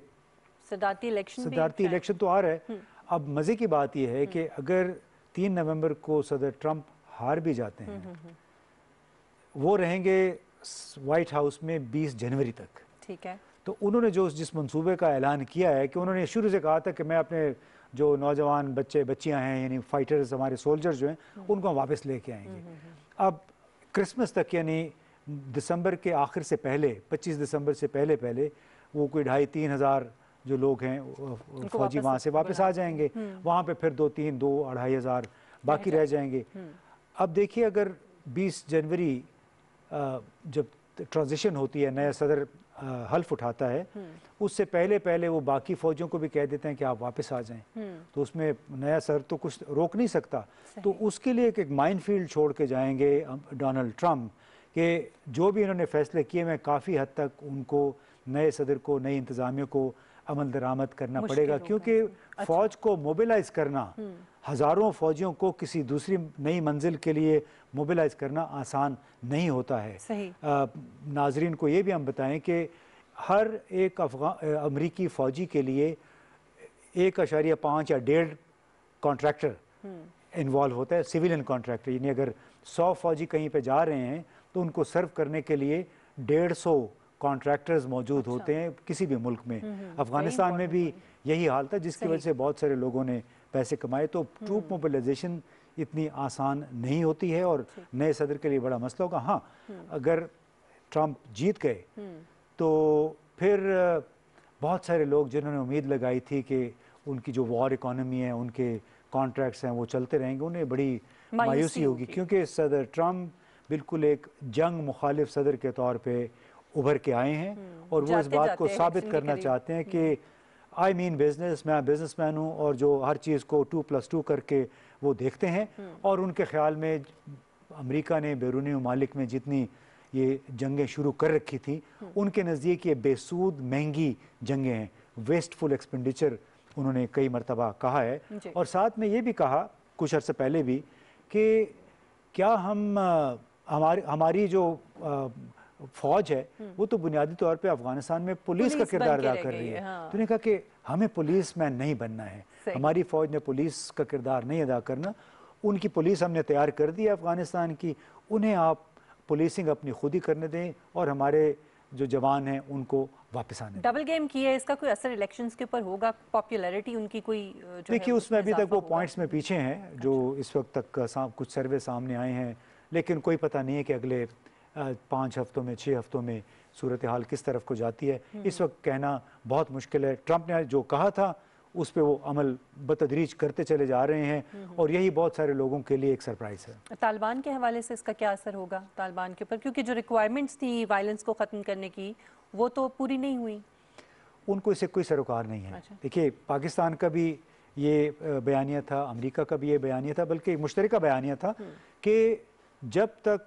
इलेक्शन सदारती इलेक्शन तो आ रहा है अब मज़े की बात यह है कि अगर तीन नवंबर को सदर ट्रंप हार भी जाते हम्म, हैं हम्म, हम्म। वो रहेंगे व्हाइट हाउस में 20 जनवरी तक ठीक है तो उन्होंने जो जिस मंसूबे का ऐलान किया है कि उन्होंने शुरू से कहा था कि मैं अपने जो नौजवान बच्चे बच्चियां हैं यानी फाइटर्स हमारे सोल्जर जो हैं उनको वापस लेके आएंगे अब क्रिसमस तक यानी दिसंबर के आखिर से पहले 25 दिसंबर से पहले पहले वो कोई ढाई तीन हज़ार जो लोग हैं फौजी वहाँ से वापस आ जाएंगे वहाँ पर फिर दो तीन दो अढ़ाई बाकी रह जाएंगे अब देखिए अगर 20 जनवरी जब ट्रांजिशन होती है नया सदर हल्फ उठाता है हम्म। उससे पहले पहले वो बाकी फौजों को भी कह देते हैं कि आप वापस आ जाएं हम्म। तो उसमें नया सदर तो कुछ रोक नहीं सकता तो उसके लिए एक, एक माइंड फील्ड छोड़ के जाएंगे डोनाल्ड ट्रम्प कि जो भी इन्होंने फैसले किए मैं काफ़ी हद तक उनको नए सदर को नए इंतज़ामियों को अमल दरामद करना पड़ेगा क्योंकि अच्छा। फ़ौज को मोबिलाइज करना हम्म। हज़ारों फौजियों को किसी दूसरी नई मंजिल के लिए मोबिलाइज करना आसान नहीं होता है सही नाजरीन को ये भी हम बताएं कि हर एक अफगान अमरीकी फ़ौजी के लिए एक अशारिया पाँच या डेढ़ कॉन्ट्रैक्टर हम्म। इन्वॉल्व होता है सिविलियन कॉन्ट्रैक्टर यानी अगर सौ फौजी कहीं पर जा रहे हैं तो उनको सर्व करने के लिए डेढ़ सौ कॉन्ट्रैक्टर्स मौजूद अच्छा। होते हैं किसी भी मुल्क में हम्म, हम्म। अफगानिस्तान में भी यही हाल था जिसकी वजह से बहुत सारे लोगों ने पैसे कमाए तो ट्रूप हम्म। मोबलाइजेशन इतनी आसान नहीं होती है और नए सदर के लिए बड़ा मसला होगा हाँ हम्म। अगर ट्रंप जीत गए हम्म। तो फिर बहुत सारे लोग जिन्होंने उम्मीद लगाई थी कि उनकी जो वॉर इकोनॉमी है उनके कॉन्ट्रैक्ट्स हैं वो चलते रहेंगे उन्हें बड़ी मायूसी होगी क्योंकि सदर ट्रम्प बिल्कुल एक जंग मुखालिफ सदर के तौर पे उभर के आए हैं और वो इस बात को साबित करना चाहते हैं कि आई मीन बिजनेस मैं मैन हूँ और जो हर चीज़ को टू प्लस टू करके वो देखते हैं हम्म। और उनके ख्याल में अमरीका ने बैरूनी ममालिक में जितनी ये जंगें शुरू कर रखी थी हम्म। उनके नज़दीक ये बेसूद महंगी जंगें हैं वेस्टफुल एक्सपेंडिचर उन्होंने कई मरतबा कहा है और साथ में ये भी कहा कुछ अर्से पहले भी कि क्या हम हमारी हमारी जो फौज है हम्म। वो तो बुनियादी तौर पे अफगानिस्तान में पुलिस, का किरदार अदा कर रही है हाँ। तो उन्होंने कहा कि हमें पुलिस मैन नहीं बनना है हमारी फौज ने पुलिस का किरदार नहीं अदा करना उनकी पुलिस हमने तैयार कर दी है अफगानिस्तान की उन्हें आप पुलिसिंग अपनी खुद ही करने दें और हमारे जो जवान हैं उनको वापस आने डबल गेम की है इसका कोई असर इलेक्शंस के ऊपर होगा पॉपुलैरिटी उनकी कोई देखिए उसमें अभी तक वो पॉइंट्स में पीछे हैं जो अच्छा। इस वक्त तक कुछ सर्वे सामने आए हैं लेकिन कोई पता नहीं है कि अगले पाँच हफ्तों में छः हफ्तों में सूरत हाल किस तरफ को जाती है हम्म। इस वक्त कहना बहुत मुश्किल है ट्रंप ने जो कहा था उस पर वो अमल बतदरीज करते चले जा रहे हैं हम्म, हम्म। और यही बहुत सारे लोगों के लिए एक सरप्राइज है तालिबान के हवाले से इसका क्या असर होगा तालिबान के ऊपर क्योंकि जो रिक्वायरमेंट्स थी वायलेंस को ख़त्म करने की वो तो पूरी नहीं हुई उनको इससे कोई सरोकार नहीं है अच्छा। देखिए पाकिस्तान का भी ये बयानिया था अमेरिका का भी ये बयानिया था बल्कि मुश्तरक बयानिया था कि जब तक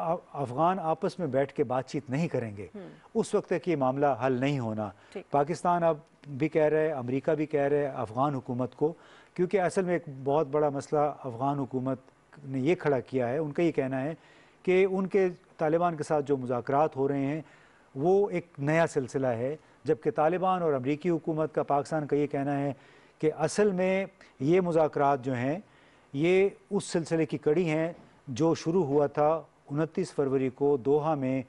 अफगान आपस में बैठ के बातचीत नहीं करेंगे हम्म। उस वक्त तक ये मामला हल नहीं होना पाकिस्तान अब भी कह रहे हैं अमरीका भी कह रहे हैं अफगान हुकूमत को क्योंकि असल में एक बहुत बड़ा मसला अफगान हुकूमत ने ये खड़ा किया है उनका ये कहना है कि उनके तालिबान के साथ जो मुजाकर हो रहे हैं वो एक नया सिलसिला है जबकि तालिबान और अमरीकी हुकूमत का पाकिस्तान का ये कहना है कि असल में ये मुजाकर जो हैं ये उस सिलसिले की कड़ी हैं जो शुरू हुआ था उनतीस फरवरी को दोहा में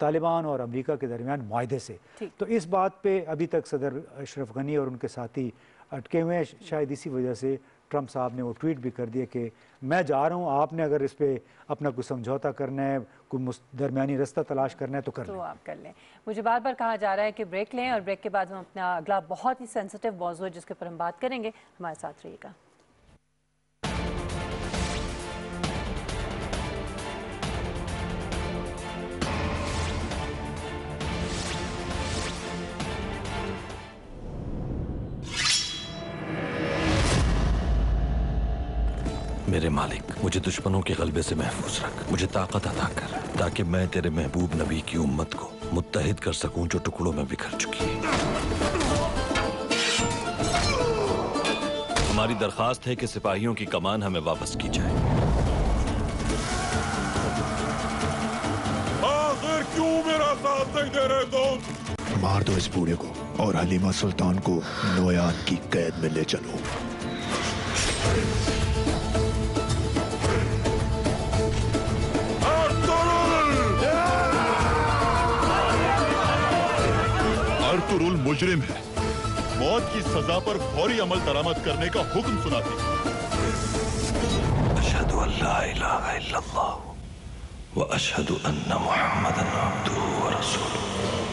तालिबान और अमेरिका के दरमियान माहे से तो इस बात पे अभी तक सदर अशरफ गनी और उनके साथी अटके हुए हैं शायद इसी वजह से ट्रंप साहब ने वो ट्वीट भी कर दिया कि मैं जा रहा हूँ आपने अगर इस पर अपना कोई समझौता करना है कोई दरमिया रास्ता तलाश करना है तो कर तो लें। आप कर लें मुझे बार बार कहा जा रहा है कि ब्रेक लें और ब्रेक के बाद हम अपना अगला बहुत ही सेंसिटिव मौजूद है जिसके ऊपर हम बात करेंगे हमारे साथ रहिएगा मुझे दुश्मनों के गलबे से महफूज रख मुझे ताकत अदा कर ताकि मैं तेरे महबूब नबी की उम्मत को मुतहद कर सकूं जो टुकड़ों में बिखर चुकी है हमारी दरखास्त है कि सिपाहियों की कमान हमें वापस की जाए आखिर क्यों मेरा साथ नहीं दे रहे मार दो इस बूढ़े को और हलीमा सुल्तान को नोयान की कैद में ले चलो मुजरिम है मौत की सजा पर फौरी अमल दरामद करने का हुक्म सुना थी अशहदु अल्लाह व अन्ना मुहम्मदन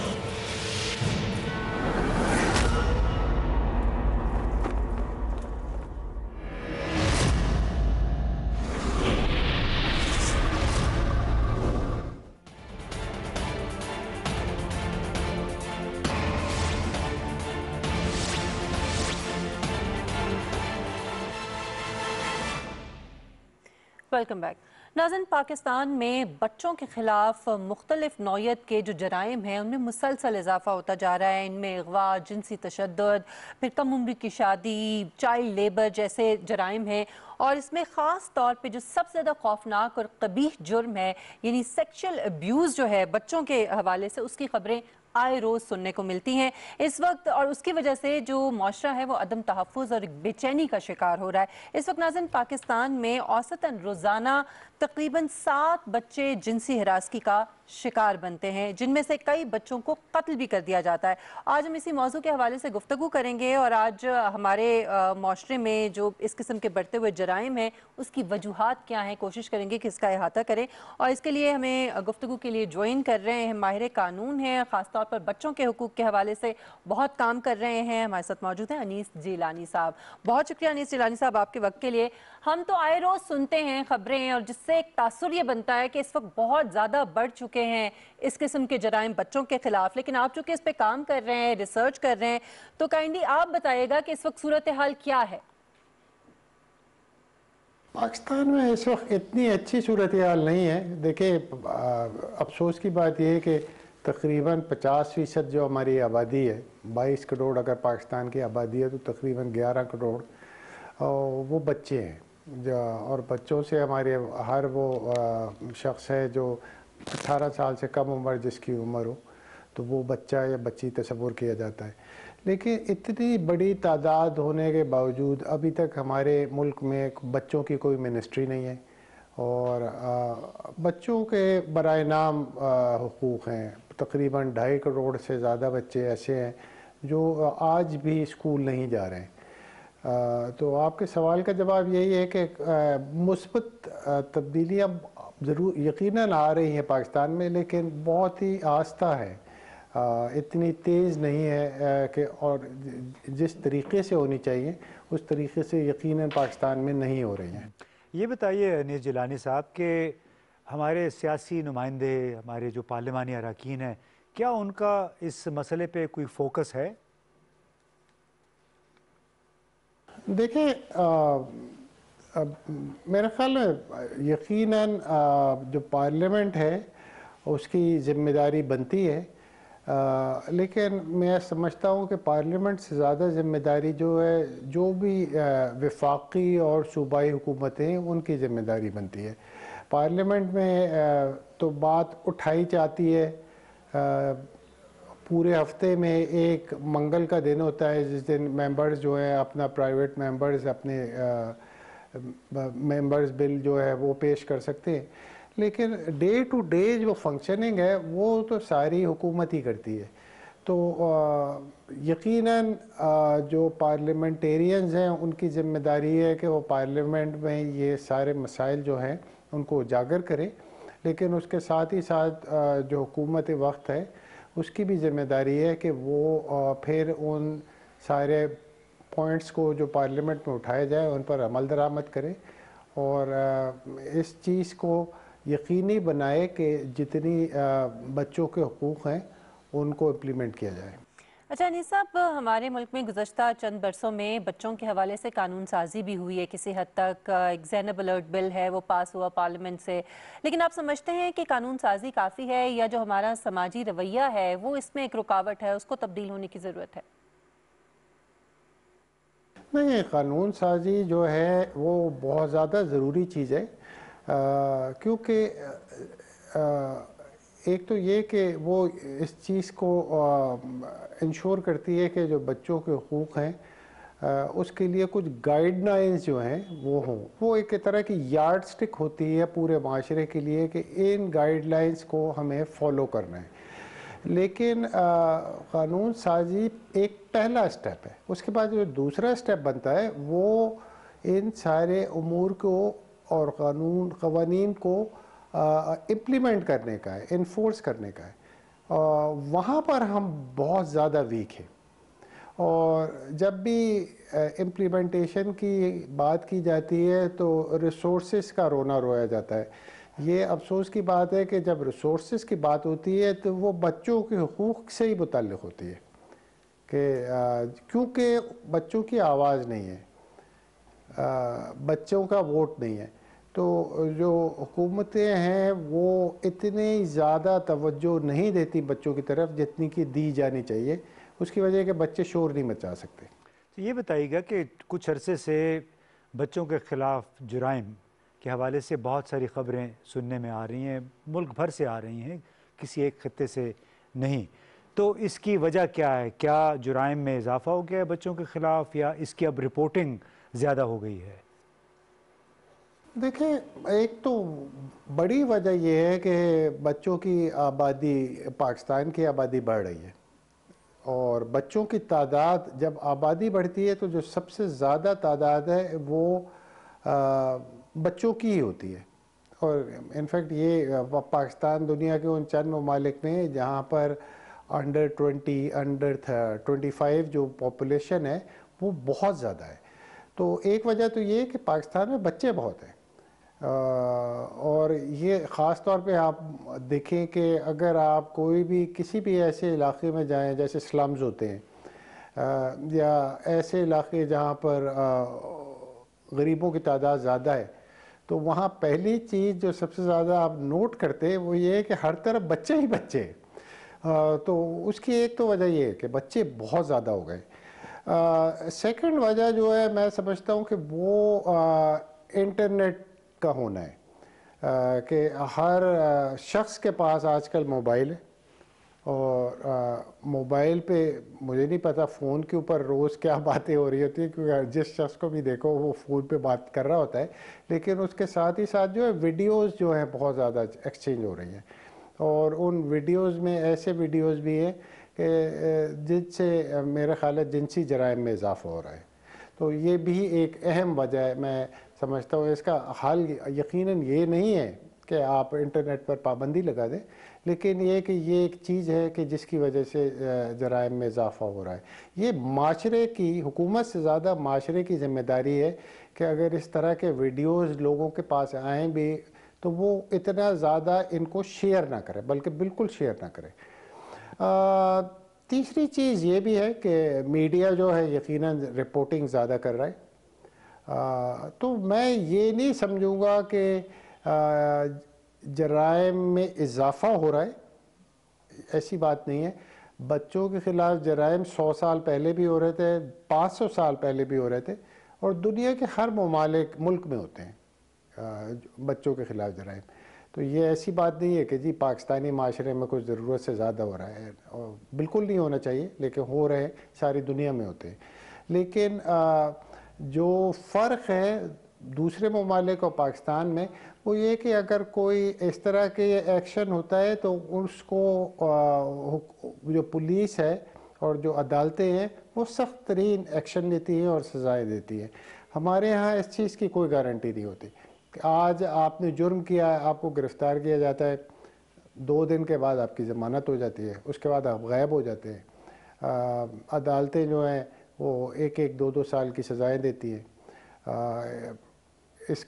वेलकम बैक नाजन पाकिस्तान में बच्चों के खिलाफ मुख्तलिफ नौीयत के जो जराइम हैं उनमें मुसलसल इजाफा होता जा रहा है इनमें अगवा जिनसी तशद फिर कम उम्र की शादी चाइल्ड लेबर जैसे जराइम हैं और इसमें ख़ास तौर पे जो सबसे ज़्यादा खौफनाक और कबीह जुर्म है यानी सेक्शुअल अब्यूज़ जो है बच्चों के हवाले से उसकी खबरें आए रोज़ सुनने को मिलती हैं इस वक्त और उसकी वजह से जो माशरा है वो अदम तहफ़ और बेचैनी का शिकार हो रहा है इस वक्त नाजन पाकिस्तान में औसतन रोज़ाना तकरीबन सात बच्चे जिनसी हरासगी का शिकार बनते हैं जिनमें से कई बच्चों को कत्ल भी कर दिया जाता है आज हम इसी मौजू के हवाले से गुफ्तु करेंगे और आज हमारे माशरे में जो इस किस्म के बढ़ते हुए जराइम है उसकी वजूहत क्या है कोशिश करेंगे कि इसका अहाता करें और इसके लिए हमें गुफ्तु के लिए ज्वाइन कर रहे हैं माहिर कानून हैं ख़ासतौर पर बच्चों के हकूक़ के हवाले से बहुत काम कर रहे हैं हमारे साथ मौजूद हैं अनीस जीलानी साहब बहुत शुक्रिया अनीस जीलानी साहब आपके वक्त के लिए हम तो आए रोज़ सुनते हैं ख़बरें और जिससे एक तासर ये बनता है कि इस वक्त बहुत ज़्यादा बढ़ चुके हैं इस किस्म के जराइम बच्चों के ख़िलाफ़ लेकिन आप चूंकि इस पर काम कर रहे हैं रिसर्च कर रहे हैं तो काइंडली आप बताइएगा कि इस वक्त सूरत हाल क्या है पाकिस्तान में इस वक्त इतनी अच्छी सूरत हाल नहीं है देखिए अफसोस की बात यह है कि तकरीबन 50 फ़ीसद जो हमारी आबादी है 22 करोड़ अगर पाकिस्तान की आबादी है तो तकरीबन 11 करोड़ वो बच्चे हैं और बच्चों से हमारे हर वो शख्स है जो 18 साल से कम उम्र जिसकी उम्र हो तो वो बच्चा या बच्ची तस्वुर किया जाता है लेकिन इतनी बड़ी तादाद होने के बावजूद अभी तक हमारे मुल्क में बच्चों की कोई मिनिस्ट्री नहीं है और बच्चों के बर नाम हकूक़ हैं तकरीबन ढाई करोड़ से ज़्यादा बच्चे ऐसे हैं जो आज भी स्कूल नहीं जा रहे हैं तो आपके सवाल का जवाब यही है कि मुस्बत तब्दीलियाँ ज़रूर यकीनन आ रही हैं पाकिस्तान में लेकिन बहुत ही आस्था है इतनी तेज़ नहीं है कि और जिस तरीके से होनी चाहिए उस तरीके से यकीनन पाकिस्तान में नहीं हो रही हैं ये बताइए अनिस जिलानी साहब के हमारे सियासी नुमाइंदे हमारे जो पार्लिमानी अरकान हैं क्या उनका इस मसले पे कोई फोकस है देखें मेरे ख्याल में यकीनन जो पार्लियामेंट है उसकी जिम्मेदारी बनती है आ, लेकिन मैं समझता हूँ कि पार्लियामेंट से ज़्यादा ज़िम्मेदारी जो है जो भी विफाक़ी और सूबाई हुकूमतें हैं उनकी ज़िम्मेदारी बनती है पार्लियामेंट में आ, तो बात उठाई जाती है आ, पूरे हफ्ते में एक मंगल का दिन होता है जिस दिन मेंबर्स जो हैं अपना प्राइवेट मेंबर्स अपने मेंबर्स बिल जो है वो पेश कर सकते हैं लेकिन डे टू डे जो फंक्शनिंग है वो तो सारी हुकूमत ही करती है तो यकीनन जो पार्लियामेंटेरियंस हैं उनकी ज़िम्मेदारी है कि वो पार्लियामेंट में ये सारे मसाइल जो हैं उनको उजागर करें लेकिन उसके साथ ही साथ जो हुकूमत वक्त है उसकी भी ज़िम्मेदारी है कि वो फिर उन सारे पॉइंट्स को जो पार्लियामेंट में उठाए जाए उन पर अमल दरामद करें और इस चीज़ को यकीनी बनाए कि जितनी बच्चों के हकूक़ हैं उनको इम्प्लीमेंट किया जाए अच्छा अनिल साहब हमारे मुल्क में गुजशत चंद बरसों में बच्चों के हवाले से कानून साजी भी हुई है किसी हद तक एक जैनब अलर्ट बिल है वो पास हुआ पार्लियामेंट से लेकिन आप समझते हैं कि कानून साजी काफ़ी है या जो हमारा समाजी रवैया है वो इसमें एक रुकावट है उसको तब्दील होने की ज़रूरत है नहीं कानून साजी जो है वो बहुत ज़्यादा ज़रूरी चीज़ है क्योंकि एक तो ये कि वो इस चीज़ को इंश्योर करती है कि जो बच्चों के हकूक़ हैं उसके लिए कुछ गाइडलाइंस जो हैं वो हों वो एक तरह की यार्ड स्टिक होती है पूरे माशरे के लिए कि इन गाइडलाइंस को हमें फॉलो करना है लेकिन क़ानून साजी एक पहला स्टेप है उसके बाद जो दूसरा स्टेप बनता है वो इन सारे अमूर को और कानून कवानीन को इम्प्लीमेंट करने का है इन्फोर्स करने का है वहाँ पर हम बहुत ज़्यादा वीक हैं और जब भी इम्प्लीमेंटेशन की बात की जाती है तो रिसोर्स का रोना रोया जाता है ये अफसोस की बात है कि जब रिसोर्स की बात होती है तो वो बच्चों के हकूक़ से ही मुतल होती है कि क्योंकि बच्चों की आवाज़ नहीं है बच्चों का वोट नहीं है तो जो हुकूमतें हैं वो इतने ज़्यादा तवज्जो नहीं देती बच्चों की तरफ जितनी कि दी जानी चाहिए उसकी वजह के बच्चे शोर नहीं मचा सकते तो ये बताइएगा कि कुछ अरसे से बच्चों के ख़िलाफ़ जुराइम के हवाले से बहुत सारी खबरें सुनने में आ रही हैं मुल्क भर से आ रही हैं किसी एक खत्े से नहीं तो इसकी वजह क्या है क्या जुराइम में इजाफ़ा हो गया है बच्चों के ख़िलाफ़ या इसकी अब रिपोर्टिंग ज़्यादा हो गई है देखिए एक तो बड़ी वजह यह है कि बच्चों की आबादी पाकिस्तान की आबादी बढ़ रही है और बच्चों की तादाद जब आबादी बढ़ती है तो जो सबसे ज़्यादा तादाद है वो आ, बच्चों की ही होती है और इनफैक्ट ये पाकिस्तान दुनिया के उन चंद ममालिक में जहाँ पर under twenty under twenty five जो पॉपुलेशन है वो बहुत ज़्यादा है तो एक वजह तो ये है कि पाकिस्तान में बच्चे बहुत हैं और ये ख़ास तौर पे आप देखें कि अगर आप कोई भी किसी भी ऐसे इलाके में जाएं जैसे स्लम्स होते हैं या ऐसे इलाके जहाँ पर गरीबों की तादाद ज़्यादा है तो वहाँ पहली चीज़ जो सबसे ज़्यादा आप नोट करते हैं वो ये है कि हर तरफ बच्चे ही बच्चे आ, तो उसकी एक तो वजह ये है कि बच्चे बहुत ज़्यादा हो गए सेकंड वजह जो है मैं समझता हूँ कि वो इंटरनेट का होना है कि हर शख्स के पास आजकल मोबाइल है और मोबाइल पे मुझे नहीं पता फ़ोन के ऊपर रोज़ क्या बातें हो रही होती है क्योंकि जिस शख्स को भी देखो वो फ़ोन पे बात कर रहा होता है लेकिन उसके साथ ही साथ जो है वीडियोस जो हैं बहुत ज़्यादा एक्सचेंज हो रही हैं और उन वीडियोस में ऐसे वीडियोस भी हैं कि जिनसे मेरे ख्याल है जिनसी जराइम में इजाफा हो रहा है तो ये भी एक अहम वजह है मैं समझता हूँ इसका हल यकीनन ये नहीं है कि आप इंटरनेट पर पाबंदी लगा दें लेकिन ये कि ये एक चीज़ है कि जिसकी वजह से जराइम में इजाफा हो रहा है ये माशरे की हुकूमत से ज़्यादा माशरे की जिम्मेदारी है कि अगर इस तरह के वीडियोस लोगों के पास आएँ भी तो वो इतना ज़्यादा इनको शेयर ना करें बल्कि बिल्कुल शेयर ना करें तीसरी चीज़ ये भी है कि मीडिया जो है यकीनन रिपोर्टिंग ज़्यादा कर रहा है आ, तो मैं ये नहीं समझूंगा कि जराइम में इजाफा हो रहा है ऐसी बात नहीं है बच्चों के ख़िलाफ़ जराइम सौ साल पहले भी हो रहे थे पाँच सौ साल पहले भी हो रहे थे और दुनिया के हर ममालिक मुल्क में होते हैं आ, बच्चों के ख़िलाफ़ जराइम तो ये ऐसी बात नहीं है कि जी पाकिस्तानी माशरे में कुछ ज़रूरत से ज़्यादा हो रहा है और बिल्कुल नहीं होना चाहिए लेकिन हो रहे सारी दुनिया में होते हैं लेकिन जो फ़र्क है दूसरे ममालिक और पाकिस्तान में वो ये कि अगर कोई इस तरह के एक्शन होता है तो उसको जो पुलिस है और जो अदालतें हैं वो सख्त तरीन एक्शन लेती हैं और सज़ाएँ देती हैं हमारे यहाँ इस चीज़ की कोई गारंटी नहीं होती आज आपने जुर्म किया है आपको गिरफ्तार किया जाता है दो दिन के बाद आपकी ज़मानत हो जाती है उसके बाद आप गायब हो जाते हैं अदालतें जो हैं वो एक एक दो दो साल की सज़ाएँ देती हैं इस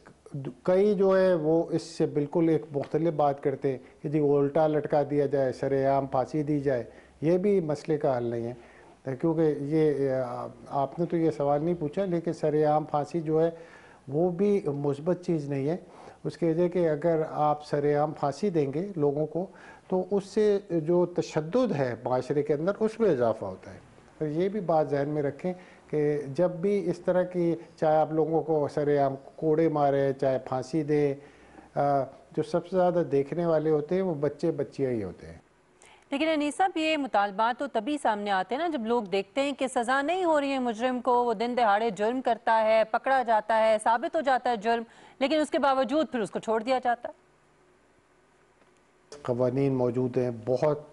कई जो है वो इससे बिल्कुल एक मुख्तलि बात करते हैं कि जी उल्टा लटका दिया जाए सरेआम फांसी दी जाए ये भी मसले का हल नहीं है क्योंकि ये आपने तो ये सवाल नहीं पूछा लेकिन सरेआम फांसी जो है वो भी मुसबत चीज़ नहीं है उसकी वजह कि अगर आप सरेआम फांसी देंगे लोगों को तो उससे जो तशद है माशरे के अंदर उसमें इजाफा होता है तो ये भी बात जहन में रखें कि जब भी इस तरह की चाहे आप लोगों को सरेआम कोड़े मारे चाहे फांसी दें जो सबसे ज़्यादा देखने वाले होते हैं वो बच्चे बच्चियाँ ही होते हैं लेकिन अनीस भी ये मुतालबा तो तभी सामने आते हैं ना जब लोग देखते हैं कि सज़ा नहीं हो रही है मुजरिम को वो दिन दहाड़े जुर्म करता है पकड़ा जाता है साबित हो जाता है जुर्म लेकिन उसके बावजूद फिर उसको छोड़ दिया जाता है कवानीन मौजूद हैं बहुत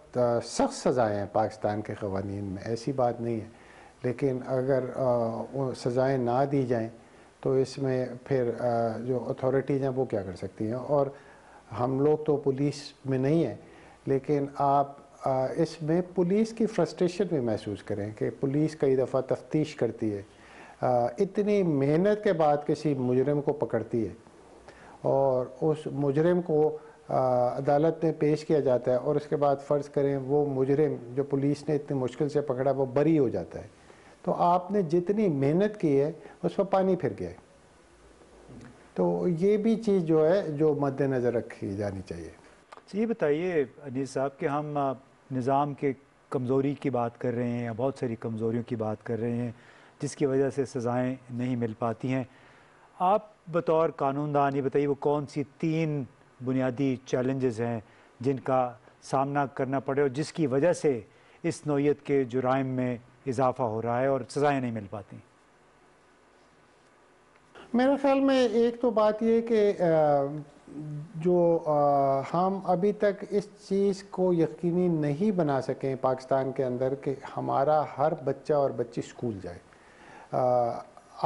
सख्त सज़ाएँ हैं पाकिस्तान के कवानीन में ऐसी बात नहीं है लेकिन अगर सज़ाएँ ना दी जाएँ तो इसमें फिर जो अथॉरिटीज़ हैं वो क्या कर सकती हैं और हम लोग तो पुलिस में नहीं हैं लेकिन आप इसमें पुलिस की फ्रस्ट्रेशन भी महसूस करें कि पुलिस कई दफ़ा तफ्तीश करती है इतनी मेहनत के बाद किसी मुजरम को पकड़ती है और उस मुजरम को अदालत में पेश किया जाता है और उसके बाद फ़र्ज़ करें वो मुजरम जो पुलिस ने इतनी मुश्किल से पकड़ा वो बरी हो जाता है तो आपने जितनी मेहनत की है उस पर पानी फिर गया तो ये भी चीज़ जो है जो मद्दनज़र रखी जानी चाहिए ये बताइए अनिल साहब कि हम निज़ाम के कमज़ोरी की बात कर रहे हैं या बहुत सारी कमज़ोरियों की बात कर रहे हैं जिसकी वजह से सज़ाएँ नहीं मिल पाती हैं आप बतौर कानूनदान ये बताइए वो कौन सी तीन बुनियादी चैलेंजेस हैं जिनका सामना करना पड़े और जिसकी वजह से इस नोयत के जुराइम में इजाफा हो रहा है और सज़ाएँ नहीं मिल पाती मेरे ख्याल में एक तो बात यह कि जो आ, हम अभी तक इस चीज़ को यकीनी नहीं बना सके पाकिस्तान के अंदर कि हमारा हर बच्चा और बच्ची स्कूल जाए आ,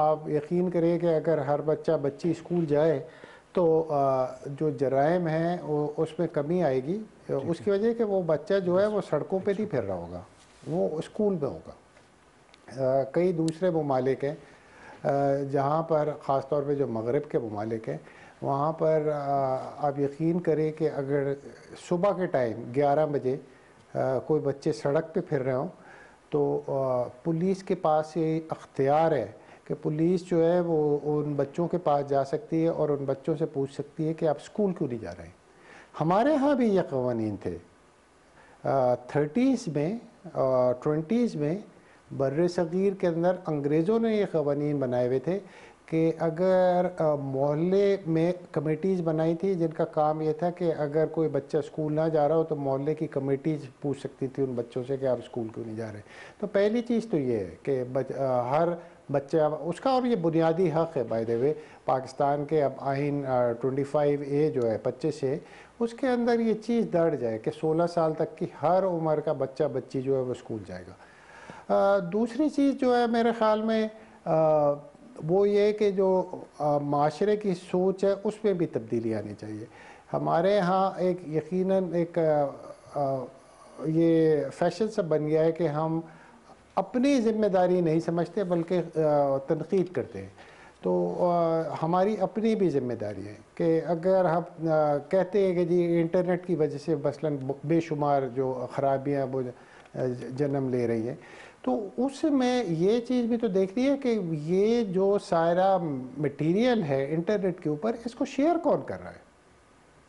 आप यकीन करें कि अगर हर बच्चा बच्ची स्कूल जाए तो आ, जो जराइम हैं उसमें कमी आएगी उसकी वजह कि वो बच्चा जो है वो अच्छा। सड़कों पे नहीं अच्छा। फिर रहा होगा वो स्कूल में होगा कई दूसरे ममालिक हैं जहाँ पर ख़ास तौर पर जो मगरब के ममालिक हैं वहाँ पर आप यकीन करें कि अगर सुबह के टाइम 11 बजे कोई बच्चे सड़क पे फिर रहे हों तो पुलिस के पास ये अख्तियार है कि पुलिस जो है वो उन बच्चों के पास जा सकती है और उन बच्चों से पूछ सकती है कि आप स्कूल क्यों नहीं जा रहे हैं हमारे यहाँ भी ये कवानीन थे थर्टीज़ में ट्वेंटीज़ में बर सग़ीर के अंदर अंग्रेज़ों ने ये कवानीन बनाए हुए थे कि अगर मोहल्ले में कमेटीज़ बनाई थी जिनका काम ये था कि अगर कोई बच्चा स्कूल ना जा रहा हो तो मोहल्ले की कमेटीज़ पूछ सकती थी उन बच्चों से कि आप स्कूल क्यों नहीं जा रहे तो पहली चीज़ तो ये है कि बच, आ, हर बच्चा उसका और ये बुनियादी हक़ है बाय द वे पाकिस्तान के अब आइन ट्वेंटी फाइव ए जो है पच्चीस से उसके अंदर ये चीज़ दर्ज है कि सोलह साल तक की हर उम्र का बच्चा बच्ची जो है वो स्कूल जाएगा आ, दूसरी चीज़ जो है मेरे ख़्याल में आ, वो ये कि जो माशरे की सोच है उसमें भी तब्दीली आनी चाहिए हमारे यहाँ एक यकीनन एक आ, ये फैशन सब बन गया है कि हम अपनी ज़िम्मेदारी नहीं समझते बल्कि तनकीद करते हैं तो आ, हमारी अपनी भी जिम्मेदारी है कि अगर हम कहते हैं कि जी इंटरनेट की वजह से मसला बेशुमार जो खराबियाँ वो जन्म ले रही हैं तो उसमें ये चीज़ भी तो देख रही है कि ये जो सारा मटेरियल है इंटरनेट के ऊपर इसको शेयर कौन कर रहा है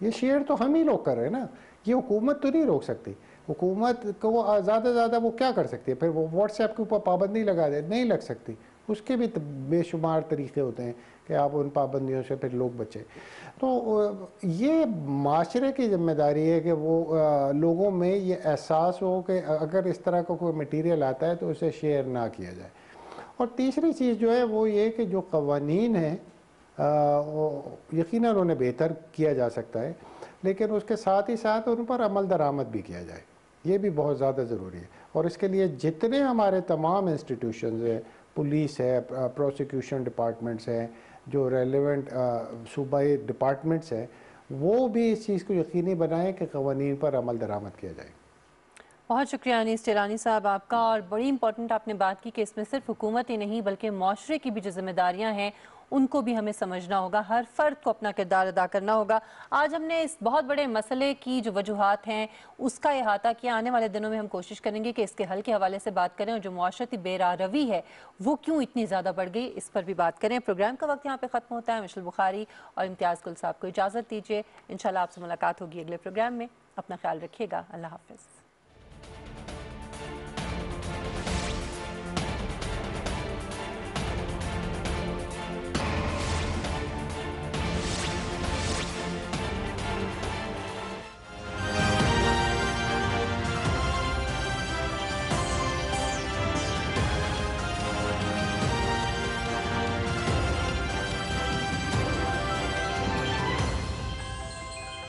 ये शेयर तो हम ही लोग कर रहे हैं ना ये हुकूमत तो नहीं रोक सकती हुकूमत को ज़्यादा से ज़्यादा वो क्या कर सकती है फिर वो व्हाट्सएप के ऊपर पाबंदी लगा दे नहीं लग सकती उसके भी बेशुमार तरीके होते हैं कि आप उन पाबंदियों से फिर लोग बचें तो ये माशरे की जिम्मेदारी है कि वो लोगों में ये एहसास हो कि अगर इस तरह का को कोई मटेरियल आता है तो उसे शेयर ना किया जाए और तीसरी चीज़ जो है वो ये कि जो कवानीन हैं यकीन उन्हें बेहतर किया जा सकता है लेकिन उसके साथ ही साथ उन पर अमल दरामद भी किया जाए ये भी बहुत ज़्यादा ज़रूरी है और इसके लिए जितने हमारे तमाम इंस्टीट्यूशन हैं पुलिस है प्रोसिक्यूशन डिपार्टमेंट्स हैं जो रेलिवेंट uh, सूबाई डिपार्टमेंट्स हैं वो भी इस चीज़ को यकीनी बनाएं कि कवानी पर अमल दरामद किया जाए बहुत शुक्रिया अनिस टेरानी साहब आपका और बड़ी इंपॉर्टेंट आपने बात की कि इसमें सिर्फ हुकूमत ही नहीं बल्कि माशरे की भी जो जिम्मेदारियाँ हैं उनको भी हमें समझना होगा हर फर्द को अपना किरदार अदा करना होगा आज हमने इस बहुत बड़े मसले की जो वजूहत हैं उसका अहाता किया आने वाले दिनों में हम कोशिश करेंगे कि इसके हल के हवाले से बात करें और जो माशरती बेरारवी है वो क्यों इतनी ज़्यादा बढ़ गई इस पर भी बात करें प्रोग्राम का वक्त यहाँ पर ख़त्म होता है मिशल बुखारी और इम्तियाज़ गुल साहब को इजाज़त दीजिए इन आपसे मुलाकात होगी अगले प्रोग्राम में अपना ख्याल रखिएगा अल्लाह हाफिज़